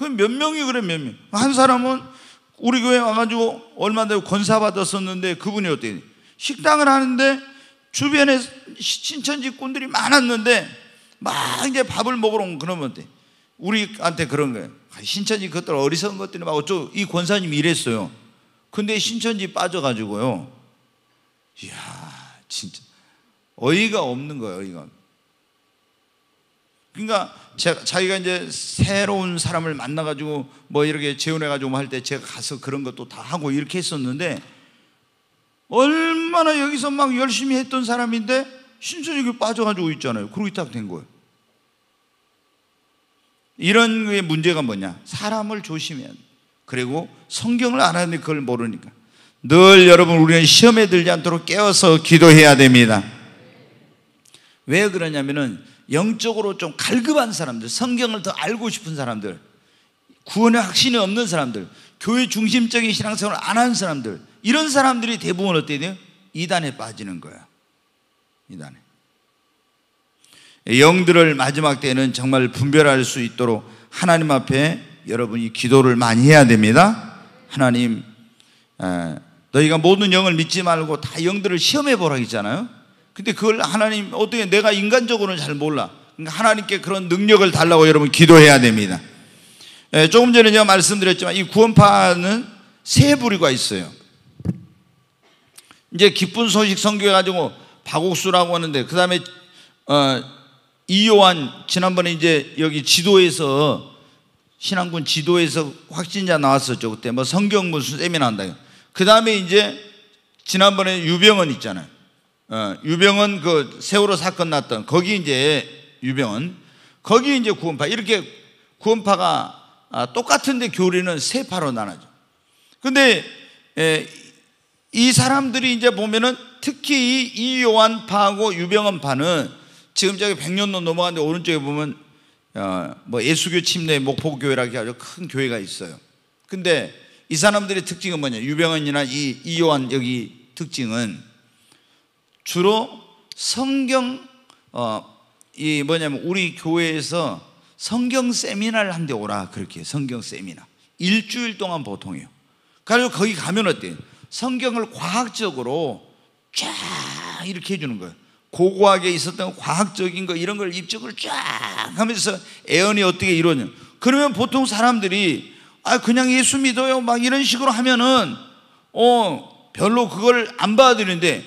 그럼 몇 명이 그래 몇 명? 한 사람은 우리 교회 와가지고 얼마 되고 권사 받았었는데 그분이 어떻게 식당을 하는데 주변에 신천지꾼들이 많았는데 막 이제 밥을 먹으러 온 그러면 어 우리한테 그런 거예요. 신천지 그것들 어리석은 것들이 막 어쩌고 이 권사님이 이랬어요. 근데 신천지 빠져가지고요. 이야 진짜 어이가 없는 거예요. 어이가. 그러니까 자기가 이제 새로운 사람을 만나가지고 뭐 이렇게 재혼해가지고 뭐 할 때 제가 가서 그런 것도 다 하고 이렇게 했었는데 얼마나 여기서 막 열심히 했던 사람인데 신체적으로 빠져가지고 있잖아요. 그러고 딱 된 거예요. 이런 게 문제가 뭐냐? 사람을 조심해야 돼. 그리고 성경을 안 하는데 그걸 모르니까. 늘 여러분 우리는 시험에 들지 않도록 깨워서 기도해야 됩니다. 왜 그러냐면은 영적으로 좀 갈급한 사람들, 성경을 더 알고 싶은 사람들, 구원의 확신이 없는 사람들, 교회 중심적인 신앙생활을 안 하는 사람들, 이런 사람들이 대부분 어때요 이단에 빠지는 거야. 이단에. 영들을 마지막 때는 정말 분별할 수 있도록 하나님 앞에 여러분이 기도를 많이 해야 됩니다. 하나님, 너희가 모든 영을 믿지 말고 다 영들을 시험해 보라 했잖아요. 근데 그걸 하나님 어떻게 내가 인간적으로는 잘 몰라. 그러니까 하나님께 그런 능력을 달라고 여러분 기도해야 됩니다. 예, 조금 전에 제가 말씀드렸지만 이 구원파는 세 부류가 있어요. 이제 기쁜 소식 성교해 가지고 박옥수라고 하는데 그다음에 어, 이요한 지난번에 이제 여기 지도에서 신앙군 지도에서 확진자 나왔었죠. 그때 뭐 성경 무슨 세미나 한다. 그다음에 이제 지난번에 유병헌 있잖아요. 어, 유병은 그 세월호 사건 났던 거기 이제 유병은 거기 이제 구원파 이렇게 구원파가 아, 똑같은데 교리는 세 파로 나눠져. 근데 이 사람들이 이제 보면은 특히 이, 요한파하고 유병은파는 지금 저기 백년도 넘어가는데 오른쪽에 보면 어, 뭐 예수교 침례 목포교회라고 아주 큰 교회가 있어요. 근데 이 사람들의 특징은 뭐냐? 유병은이나이 이요한 여기 특징은 주로 성경 어 이 뭐냐면 우리 교회에서 성경 세미나를 한대 오라 그렇게 성경 세미나 일주일 동안 보통이요. 그래서 거기 가면 어때? 요 성경을 과학적으로 쫙 이렇게 해주는 거예요. 고고하게 있었던 과학적인 거 이런 걸 입증을 쫙 하면서 애언이 어떻게 이루어냐. 그러면 보통 사람들이 아 그냥 예수 믿어요 막 이런 식으로 하면은 어 별로 그걸 안 받아들이는데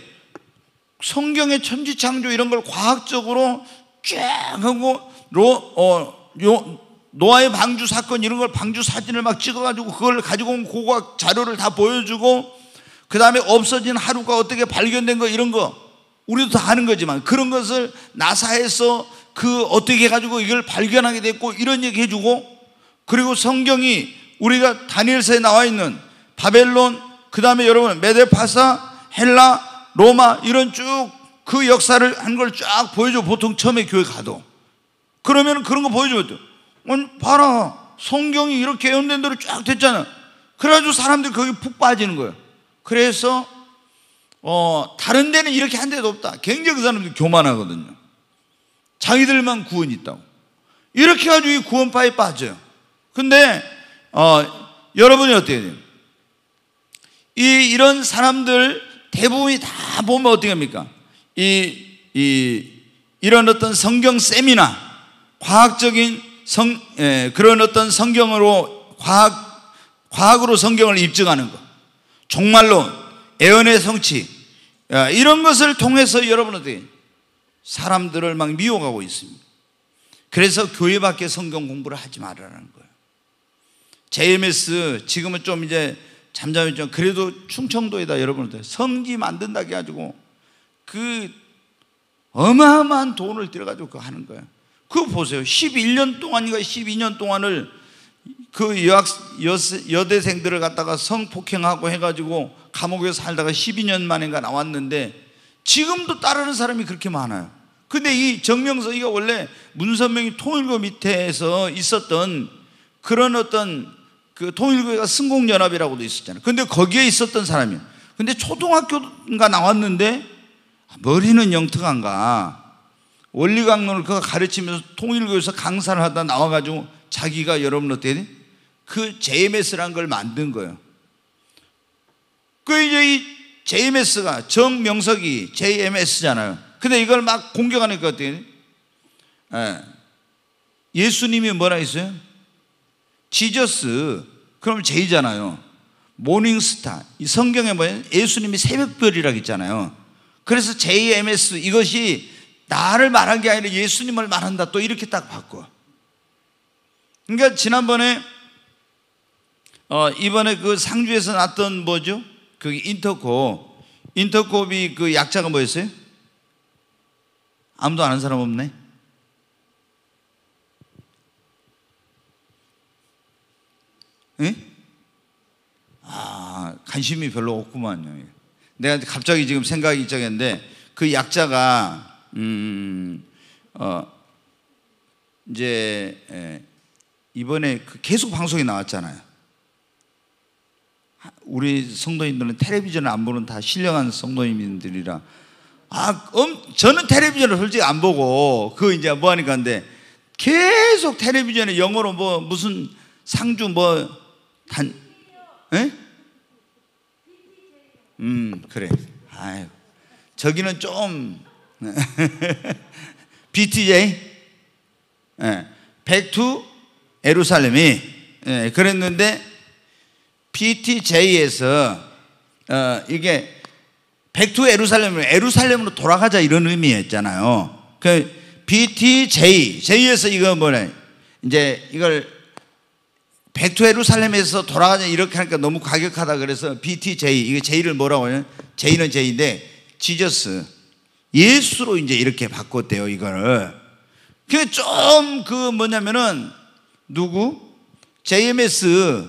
성경의 천지 창조 이런 걸 과학적으로 쫙 하고 로, 어, 요, 노아의 방주 사건 이런 걸 방주 사진을 막 찍어가지고 그걸 가지고 온 고고학 자료를 다 보여주고 그 다음에 없어진 하루가 어떻게 발견된 거 이런 거 우리도 다 아는 거지만 그런 것을 나사에서 그 어떻게 해가지고 이걸 발견하게 됐고 이런 얘기 해주고 그리고 성경이 우리가 다니엘서에 나와 있는 바벨론 그 다음에 여러분 메데파사 헬라 로마 이런 쭉 그 역사를 한 걸 쫙 보여줘 보통 처음에 교회 가도 그러면 그런 거 보여줘야 돼아 봐라 성경이 이렇게 예언된 대로 쫙 됐잖아 그래가지고 사람들이 거기 푹 빠지는 거예요 그래서 어, 다른 데는 이렇게 한 데도 없다 굉장히 그 사람들이 교만하거든요 자기들만 구원이 있다고 이렇게 해가지고 이 구원파에 빠져요 근데 어, 여러분이 어떻게 돼요? 이 이런 사람들 대부분이 다 보면 어떻게 합니까? 이, 이, 이런 어떤 성경 세미나, 과학적인 성, 에, 예, 그런 어떤 성경으로, 과학, 과학으로 성경을 입증하는 것. 종말론, 애언의 성취. 야, 예, 이런 것을 통해서 여러분 어떻 사람들을 막 미워가고 있습니다. 그래서 교회 밖에 성경 공부를 하지 말라는 거예요. JMS 지금은 좀 이제 잠잠했죠. 그래도 충청도에다 여러분들 성지 만든다 해가지고 그 어마어마한 돈을 들여가지고 그 하는 거예요. 그거 보세요. 11년 동안인가 12년 동안을 그 여학, 여, 여대생들을 갖다가 성폭행하고 해가지고 감옥에 서 살다가 12년 만인가 나왔는데 지금도 따르는 사람이 그렇게 많아요. 근데 이 정명서기가 원래 문선명이 통일교 밑에서 있었던 그런 어떤 그 통일교회가 승공연합이라고도 있었잖아요. 근데 거기에 있었던 사람이 에요 근데 초등학교가 나왔는데 아, 머리는 영특한가. 원리 강론을 그가 가르치면서 통일교에서 강사를 하다 나와가지고 자기가 여러분 어때? 그 j m s 는걸 만든 거예요. 그 이제 이 JMS가 정명석이 JMS잖아요. 근데 이걸 막 공격하니까 어때? 예. 예수님이 뭐라 했어요? 지저스 그럼 제이잖아요. 모닝스타 이 성경에 보면 예수님이 새벽별이라고 했잖아요. 그래서 JMS 이것이 나를 말한 게 아니라 예수님을 말한다 또 이렇게 딱 바꿔. 그러니까 지난번에 어 이번에 그 상주에서 났던 뭐죠? 그 인터콥 인터콥이 그 약자가 뭐였어요? 아무도 아는 사람 없네. 에? 아, 관심이 별로 없구만요. 내가 갑자기 지금 생각이 이쪽인데 그 약자가 음, 어, 이제 에, 예, 이번에 그 계속 방송에 나왔잖아요. 아, 우리 성도님들은 텔레비전을 안 보는 다 신령한 성도님들이라 아, 음, 저는 텔레비전을 솔직히 안 보고 그 이제 뭐 하니까인데 계속 텔레비전에 영어로 뭐 무슨 상주 뭐 단, 에? 음, 그래. 아유. 저기는 좀, BTJ, 예, 백투 에루살렘이, 예, 그랬는데, BTJ에서, 어, 이게, 백투 에루살렘을 에루살렘으로 돌아가자 이런 의미였잖아요. 그 BTJ, J에서 이거 뭐래? 이제 이걸 베투에루살렘에서 돌아가냐 이렇게 하니까 너무 과격하다 그래서 BTJ 이게 J를 뭐라고 하냐? J는 J인데 지저스 예수로 이제 이렇게 바꿨대요 이거를. 그게좀그 뭐냐면은 누구 JMS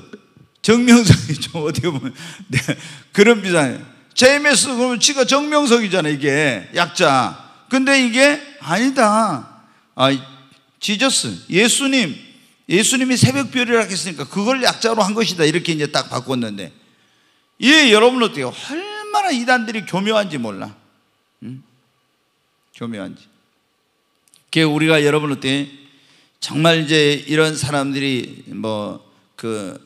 정명석이 좀 어떻게 보면 네, 그런 비슷한 JMS 그러면 지가 정명석이잖아 이게 약자. 근데 이게 아니다. 아, 지저스 예수님 예수님이 새벽별이라고 했으니까 그걸 약자로 한 것이다. 이렇게 이제 딱 바꿨는데. 예, 여러분 어때요? 얼마나 이단들이 교묘한지 몰라. 응? 교묘한지. 그 우리가 여러분 어때? 정말 이제 이런 사람들이 뭐 그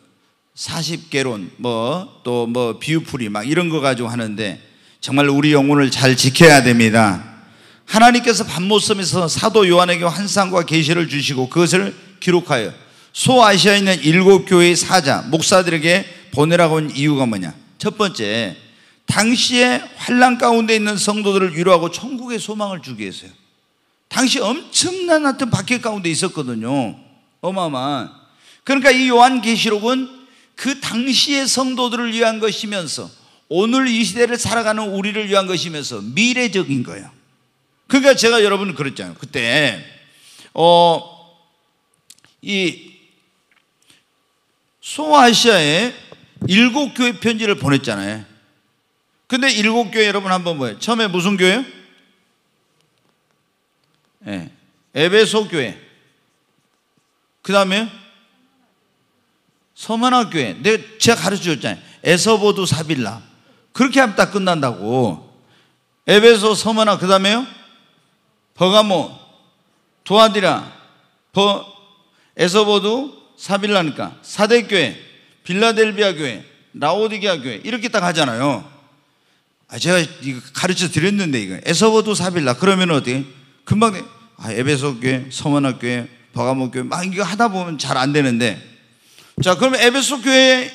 40개론 뭐 또 뭐 비유풀이 막 이런 거 가지고 하는데 정말 우리 영혼을 잘 지켜야 됩니다. 하나님께서 밤모섬에서 사도 요한에게 환상과 계시를 주시고 그것을 기록하여 소아시아에 있는 일곱 교회의 사자, 목사들에게 보내라고 한 이유가 뭐냐? 첫 번째, 당시에 환란 가운데 있는 성도들을 위로하고 천국의 소망을 주기 위해서요. 당시 엄청난 어떤 튼 박해 가운데 있었거든요. 어마어마한. 그러니까 이 요한계시록은 그 당시의 성도들을 위한 것이면서 오늘 이 시대를 살아가는 우리를 위한 것이면서 미래적인 거예요. 그러니까 제가 여러분 그랬잖아요. 그때 어이 소아시아에 일곱 교회 편지를 보냈잖아요. 근데 일곱 교회 여러분 한번 뭐예요? 처음에 무슨 교회요? 예. 에베소 교회. 그 다음에 서만학 교회. 내가 제가 가르쳐 줬잖아요. 에서보드 사빌라. 그렇게 하면 딱 끝난다고. 에베소 서만학 그 다음에요? 버가모, 도아디라, 버 에서버도 사빌라니까 사대교회, 빌라델비아 교회, 라오디게아 교회 이렇게 딱 하잖아요. 아 제가 이거 가르쳐 드렸는데 이거 에서버도 사빌라 그러면 어떻게? 금방 아 에베소 교회, 서머나 교회, 버가모 교회 막 이거 하다 보면 잘 안 되는데 자그럼 에베소 교회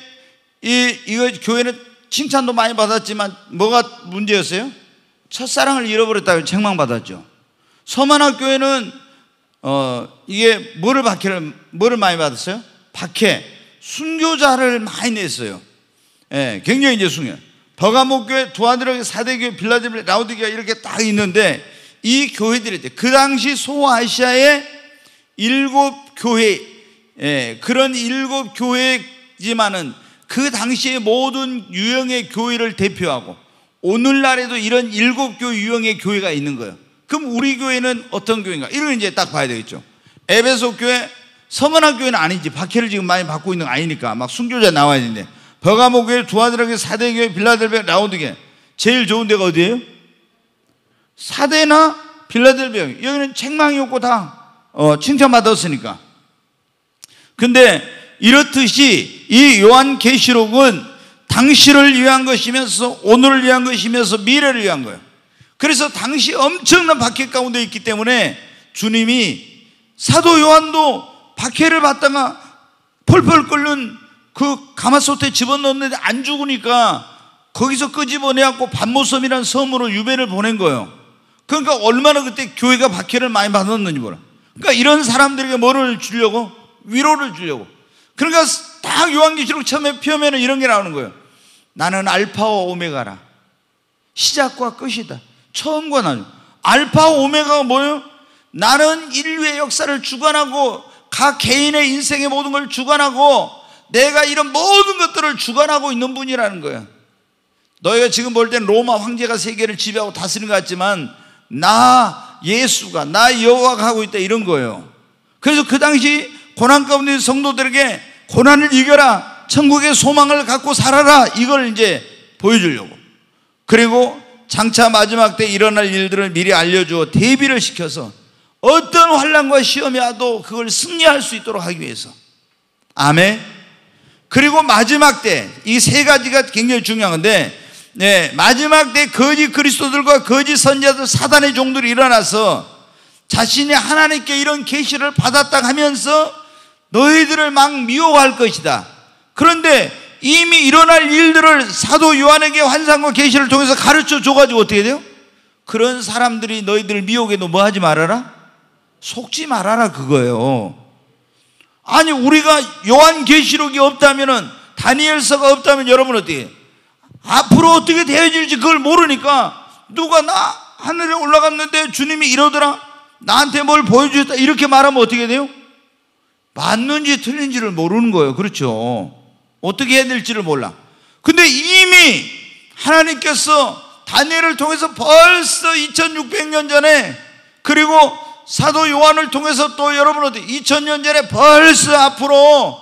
이 이거 교회는 칭찬도 많이 받았지만 뭐가 문제였어요? 첫사랑을 잃어버렸다고 책망받았죠. 서만학 교회는 어, 이게 뭐를 박해를, 뭐를 많이 받았어요? 박해. 순교자를 많이 냈어요. 예, 굉장히 이제 순교. 버가목교회, 두아드라교, 사대교회, 빌라드빌 라우디교회 이렇게 딱 있는데 이 교회들이 그 당시 소아시아의 일곱 교회, 예, 그런 일곱 교회지만은 그 당시의 모든 유형의 교회를 대표하고 오늘날에도 이런 일곱 교 유형의 교회가 있는 거예요. 그럼 우리 교회는 어떤 교회인가? 이를 이제 딱 봐야 되겠죠. 에베소 교회, 성은학 교회는 아니지. 박해를 지금 많이 받고 있는 거 아니니까. 막 순교자 나와야 되는데. 버가모 교회, 두아드라 교회, 사대 교회, 빌라델베, 라운드 교 제일 좋은 데가 어디예요? 사대나 빌라델베. 여기는 책망이 없고 다 어, 칭찬받았으니까. 근데 이렇듯이 이 요한 계시록은 당시를 위한 것이면서 오늘을 위한 것이면서 미래를 위한 거예요. 그래서 당시 엄청난 박해 가운데 있기 때문에 주님이 사도 요한도 박해를 받다가 펄펄 끓는 그 가마솥에 집어넣는데 안 죽으니까 거기서 끄집어내갖고 반모섬이라는 섬으로 유배를 보낸 거예요. 그러니까 얼마나 그때 교회가 박해를 많이 받았는지 몰라. 그러니까 이런 사람들에게 뭐를 주려고? 위로를 주려고. 그러니까 딱 요한계시록 처음에 표면은 이런 게 나오는 거예요. 나는 알파와 오메가라. 시작과 끝이다. 처음과 나중 알파 오메가가 뭐예요? 나는 인류의 역사를 주관하고 각 개인의 인생의 모든 걸 주관하고 내가 이런 모든 것들을 주관하고 있는 분이라는 거예요 너희가 지금 볼 땐 로마 황제가 세계를 지배하고 다스리는 것 같지만 나 예수가 나 여호와가 하고 있다 이런 거예요 그래서 그 당시 고난 가운데 성도들에게 고난을 이겨라 천국의 소망을 갖고 살아라 이걸 이제 보여주려고 그리고 장차 마지막 때 일어날 일들을 미리 알려주어 대비를 시켜서 어떤 환란과 시험이 와도 그걸 승리할 수 있도록 하기 위해서 아멘 그리고 마지막 때 이 세 가지가 굉장히 중요한데 네, 예, 마지막 때 거짓 그리스도들과 거짓 선자들 사단의 종들이 일어나서 자신이 하나님께 이런 계시를 받았다 하면서 너희들을 막 미워할 것이다. 그런데 이미 일어날 일들을 사도 요한에게 환상과 계시를 통해서 가르쳐 줘가지고 어떻게 돼요? 그런 사람들이 너희들 미혹에도 뭐 하지 말아라? 속지 말아라 그거예요. 아니 우리가 요한 계시록이 없다면은 다니엘서가 없다면 여러분 어떻게 앞으로 어떻게 되어질지 그걸 모르니까 누가 나 하늘에 올라갔는데 주님이 이러더라 나한테 뭘 보여주셨다 이렇게 말하면 어떻게 돼요? 맞는지 틀린지를 모르는 거예요. 그렇죠. 어떻게 해야 될지를 몰라. 근데 이미 하나님께서 다니엘을 통해서 벌써 2600년 전에 그리고 사도 요한을 통해서 또 여러분 어디 2000년 전에 벌써 앞으로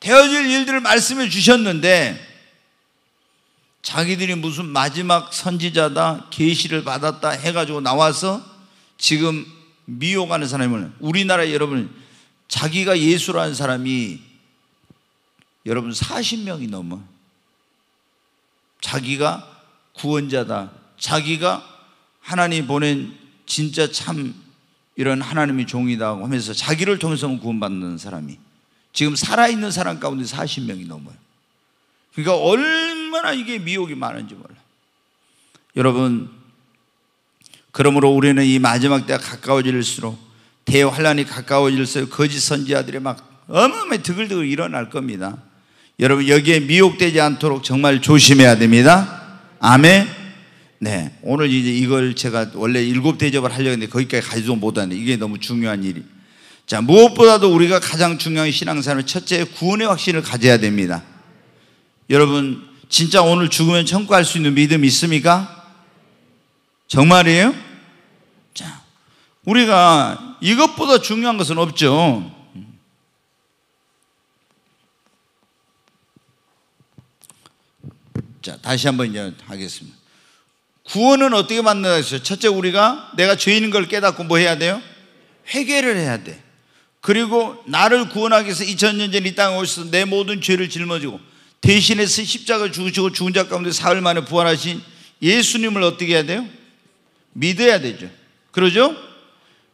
되어질 일들을 말씀해 주셨는데 자기들이 무슨 마지막 선지자다 계시를 받았다 해가지고 나와서 지금 미혹하는 사람은 우리나라 여러분 자기가 예수라는 사람이 여러분 40명이 넘어. 자기가 구원자다. 자기가 하나님 보낸 진짜 참 이런 하나님의 종이다 하면서 자기를 통해서 구원받는 사람이 지금 살아있는 사람 가운데 40명이 넘어요. 그러니까 얼마나 이게 미혹이 많은지 몰라요. 여러분, 그러므로 우리는 이 마지막 때가 가까워질수록 대환란이 가까워질수록 거짓 선지자들이 막 어마어마히 드글드글 일어날 겁니다. 여러분 여기에 미혹되지 않도록 정말 조심해야 됩니다. 아멘. 네. 오늘 이제 이걸 제가 원래 일곱 대접을 하려고 했는데 거기까지 가지도 못하네. 이게 너무 중요한 일이. 자, 무엇보다도 우리가 가장 중요한 신앙생활은 첫째 구원의 확신을 가져야 됩니다. 여러분, 진짜 오늘 죽으면 천국할 수 있는 믿음 있습니까? 정말이에요? 자, 우리가 이것보다 중요한 것은 없죠. 자, 다시 한번 이제 하겠습니다. 구원은 어떻게 만나야 어요 첫째 우리가 내가 죄인인 걸 깨닫고 뭐 해야 돼요? 회개를 해야 돼. 그리고 나를 구원하기 위해서 2000년 전 이 땅에 오셔서 내 모든 죄를 짊어지고 대신해서 십자가 죽으시고 죽은 자 가운데 사흘 만에 부활하신 예수님을 어떻게 해야 돼요? 믿어야 되죠. 그러죠?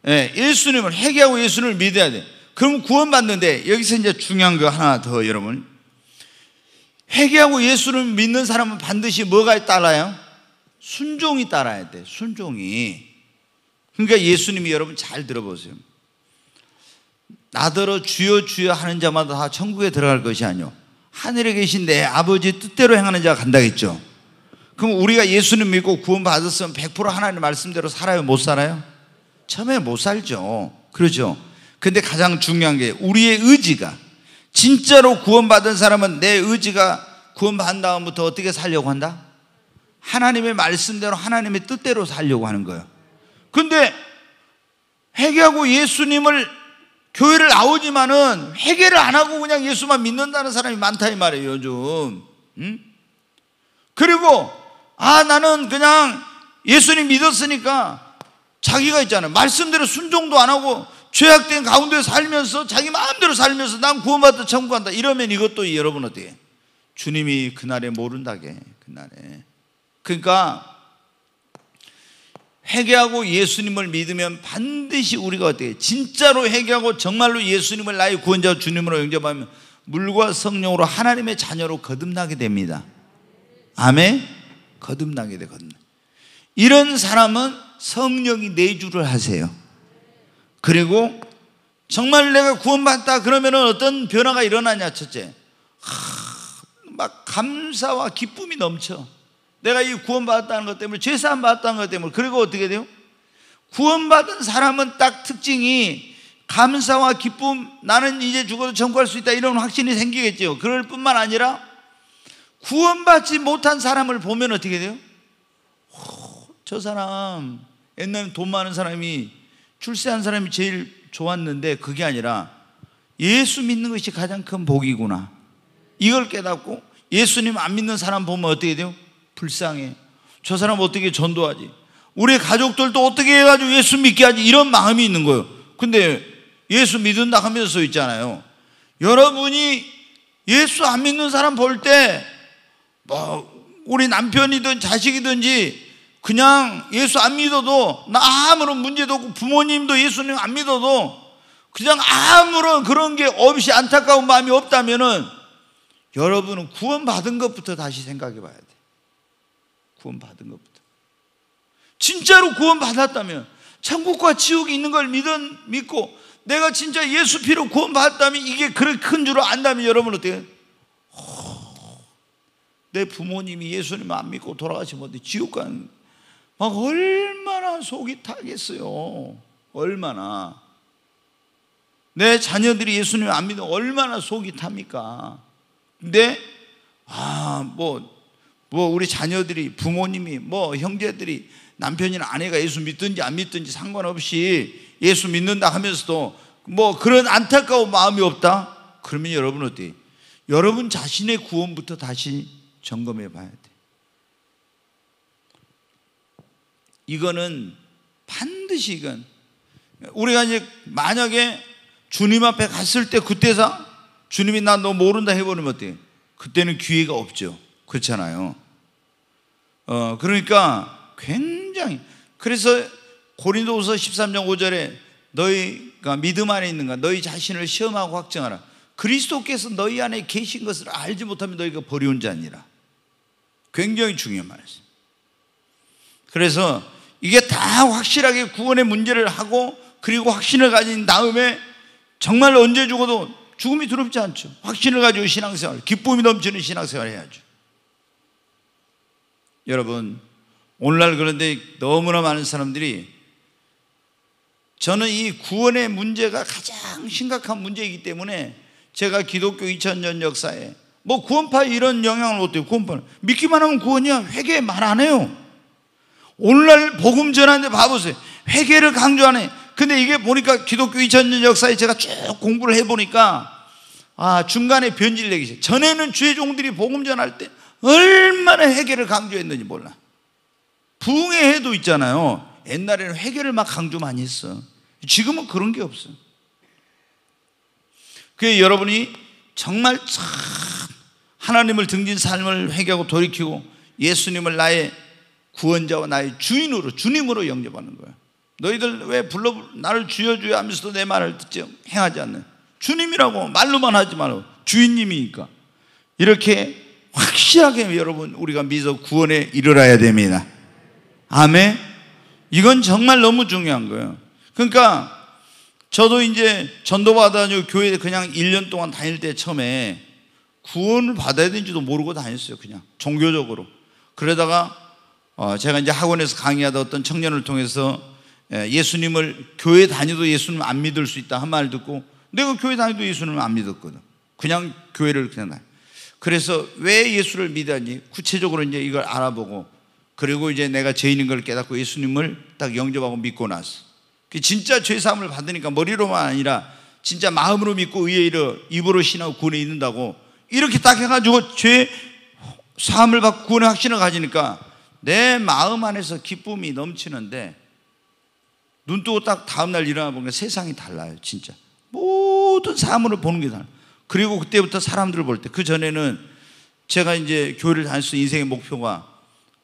예, 예수님을 회개하고 예수님을 믿어야 돼. 그럼 구원받는데 여기서 이제 중요한 거 하나 더 여러분 회개하고 예수를 믿는 사람은 반드시 뭐가 따라요? 순종이 따라야 돼. 순종이. 그러니까 예수님이 여러분 잘 들어보세요. 나더러 주여 주여 하는 자마다 다 천국에 들어갈 것이 아니요. 하늘에 계신 내 아버지 뜻대로 행하는 자가 간다겠죠. 그럼 우리가 예수님 믿고 구원받았으면 100% 하나님 말씀대로 살아요? 못 살아요? 처음에 못 살죠. 그렇죠. 근데 가장 중요한 게 우리의 의지가 진짜로 구원받은 사람은 내 의지가 구원받은 다음부터 어떻게 살려고 한다? 하나님의 말씀대로 하나님의 뜻대로 살려고 하는 거예요. 근데 회개하고 예수님을 교회를 나오지만은 회개를 안 하고 그냥 예수만 믿는다는 사람이 많다 이 말이에요, 요즘. 응? 그리고 아, 나는 그냥 예수님 믿었으니까 자기가 있잖아요. 말씀대로 순종도 안 하고 죄악된 가운데 살면서 자기 마음대로 살면서 난구원받아 천국간다 이러면 이것도 여러분 어떻게 주님이 그날에 모른다게 그날에 그러니까 회개하고 예수님을 믿으면 반드시 우리가 어떻게 진짜로 회개하고 정말로 예수님을 나의 구원자 주님으로 영접하면 물과 성령으로 하나님의 자녀로 거듭나게 됩니다. 아멘. 거듭나게 돼 거듭나. 이런 사람은 성령이 내주를 하세요. 그리고 정말 내가 구원받다 그러면 어떤 변화가 일어나냐 첫째 하, 막 감사와 기쁨이 넘쳐 내가 이 구원받았다는 것 때문에 죄사함 받았다는 것 때문에 그리고 어떻게 돼요? 구원받은 사람은 딱 특징이 감사와 기쁨 나는 이제 죽어도 정구할 수 있다 이런 확신이 생기겠죠 그럴 뿐만 아니라 구원받지 못한 사람을 보면 어떻게 돼요? 오, 저 사람 옛날에 돈 많은 사람이 출세한 사람이 제일 좋았는데 그게 아니라 예수 믿는 것이 가장 큰 복이구나. 이걸 깨닫고 예수님 안 믿는 사람 보면 어떻게 돼요? 불쌍해. 저 사람 어떻게 전도하지? 우리 가족들도 어떻게 해가지고 예수 믿게 하지? 이런 마음이 있는 거예요. 근데 예수 믿는다 하면서 있잖아요. 여러분이 예수 안 믿는 사람 볼 때, 뭐, 우리 남편이든 자식이든지 그냥 예수 안 믿어도 나 아무런 문제도 없고 부모님도 예수님 안 믿어도 그냥 아무런 그런 게 없이 안타까운 마음이 없다면은 여러분은 구원받은 것부터 다시 생각해 봐야 돼. 구원받은 것부터. 진짜로 구원받았다면 천국과 지옥이 있는 걸 믿은, 믿고 내가 진짜 예수 피로 구원받았다면 이게 그렇게 큰 줄을 안다면 여러분 어때요? 내 부모님이 예수님 안 믿고 돌아가시면 어때? 지옥 가는 아, 얼마나 속이 타겠어요. 얼마나. 내 자녀들이 예수님을 안 믿어 얼마나 속이 탑니까? 근데, 아, 뭐, 뭐, 우리 자녀들이, 부모님이, 뭐, 형제들이, 남편이나 아내가 예수 믿든지 안 믿든지 상관없이 예수 믿는다 하면서도 뭐 그런 안타까운 마음이 없다? 그러면 여러분 어디? 여러분 자신의 구원부터 다시 점검해 봐야 돼. 이거는 반드시 이건 우리가 이제 만약에 주님 앞에 갔을 때 그때서 주님이 나 너 모른다 해버리면 어때 그때는 기회가 없죠. 그렇잖아요. 어, 그러니까 굉장히 그래서 고린도후서 13장 5절에 너희가 믿음 안에 있는가 너희 자신을 시험하고 확증하라. 그리스도께서 너희 안에 계신 것을 알지 못하면 너희가 버려온 자니라. 아 굉장히 중요한 말이에요. 그래서 이게 다 확실하게 구원의 문제를 하고 그리고 확신을 가진 다음에 정말 언제 죽어도 죽음이 두렵지 않죠. 확신을 가지고 신앙생활, 기쁨이 넘치는 신앙생활 해야죠. 여러분, 오늘날 그런데 너무나 많은 사람들이 저는 이 구원의 문제가 가장 심각한 문제이기 때문에 제가 기독교 2000년 역사에 뭐 구원파 이런 영향을 못해요. 구원파 믿기만 하면 구원이야. 회개 말 안 해요. 오늘날 복음 전하는데 봐보세요. 회개를 강조하네. 근데 이게 보니까 기독교 2000년 역사에 제가 쭉 공부를 해보니까 아, 중간에 변질되기있어 전에는 주의 종들이 복음 전할 때 얼마나 회개를 강조했는지 몰라. 부흥의 해도 있잖아요. 옛날에는 회개를 막 강조 많이 했어. 지금은 그런 게 없어. 그게 여러분이 정말 참 하나님을 등진 삶을 회개하고 돌이키고 예수님을 나의 구원자와 나의 주인으로 주님으로 영접하는 거야. 너희들 왜 불러 나를 주여 주여 하면서도 내 말을 듣지 행하지 않는 주님이라고 말로만 하지 말고 주인님이니까 이렇게 확실하게 여러분 우리가 믿어 구원에 이르러야 됩니다. 아멘. 이건 정말 너무 중요한 거예요. 그러니까 저도 이제 전도 받아가 교회 그냥 1년 동안 다닐 때 처음에 구원을 받아야 되는지도 모르고 다녔어요. 그냥 종교적으로. 그러다가 어, 제가 이제 학원에서 강의하다 어떤 청년을 통해서 예, 예수님을 교회 다니도 예수님 안 믿을 수 있다 한말을 듣고 내가 교회 다니도 예수님 안 믿었거든. 그냥 교회를 그냥 그래서 왜 예수를 믿었니? 구체적으로 이제 이걸 알아보고 그리고 이제 내가 죄인인 걸 깨닫고 예수님을 딱 영접하고 믿고 나서 진짜 죄 사함을 받으니까 머리로만 아니라 진짜 마음으로 믿고 의에 이르 입으로 신하고 구원에 있는다고 이렇게 딱 해가지고 죄 사함을 받고 구원의 확신을 가지니까 내 마음 안에서 기쁨이 넘치는데 눈 뜨고 딱 다음날 일어나 보니까 세상이 달라요, 진짜. 모든 사물을 보는 게 달라요. 그리고 그때부터 사람들을 볼 때, 그 전에는 제가 이제 교회를 다녔을 인생의 목표가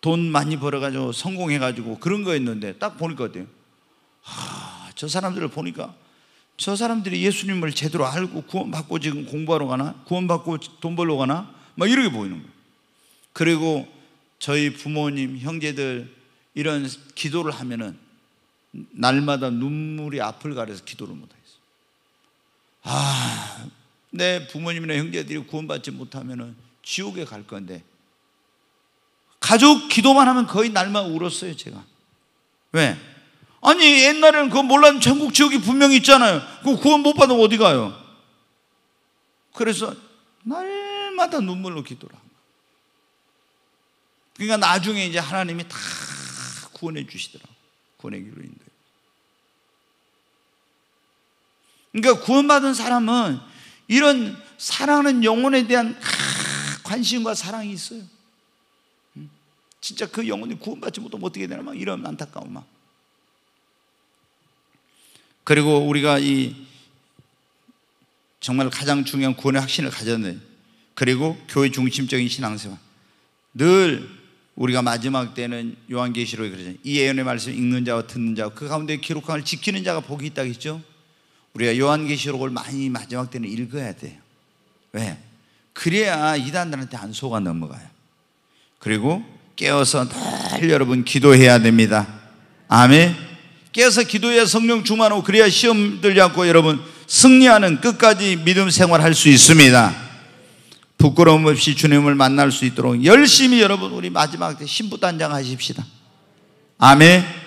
돈 많이 벌어가지고 성공해가지고 그런 거였는데 딱 보니까 어때요? 하, 저 사람들을 보니까 저 사람들이 예수님을 제대로 알고 구원받고 지금 공부하러 가나? 구원받고 돈 벌러 가나? 막 이렇게 보이는 거예요. 그리고 저희 부모님, 형제들 이런 기도를 하면은 날마다 눈물이 앞을 가려서 기도를 못 하겠어요. 아, 내 부모님이나 형제들이 구원받지 못하면은 지옥에 갈 건데 가족 기도만 하면 거의 날만 울었어요, 제가. 왜? 아니, 옛날에는 그거 몰랐는 데 천국 지옥이 분명히 있잖아요. 그 구원 못 받으면 어디 가요? 그래서 날마다 눈물로 기도를 하고. 그러니까 나중에 이제 하나님이 다 구원해 주시더라. 구원의 길로 인도해. 그러니까 구원받은 사람은 이런 사랑하는 영혼에 대한 관심과 사랑이 있어요. 진짜 그 영혼이 구원받지 못하면 어떻게 되나 막 이런 안타까움 막. 그리고 우리가 이 정말 가장 중요한 구원의 확신을 가졌네. 그리고 교회 중심적인 신앙생활. 늘 우리가 마지막 때는 요한계시록에 그러잖아요. 이 예언의 말씀 읽는 자와 듣는 자와 그 가운데 기록함을 지키는 자가 복이 있다 했죠. 우리가 요한계시록을 많이 마지막 때는 읽어야 돼요. 왜? 그래야 이단들한테 안 속아 넘어가요. 그리고 깨어서 늘 여러분 기도해야 됩니다. 아멘. 깨어서 기도해야 성령 충만하고 그래야 시험들지 않고 여러분 승리하는 끝까지 믿음 생활할 수 있습니다. 부끄러움 없이 주님을 만날 수 있도록 열심히 여러분 우리 마지막 때 신부단장 하십시다. 아멘.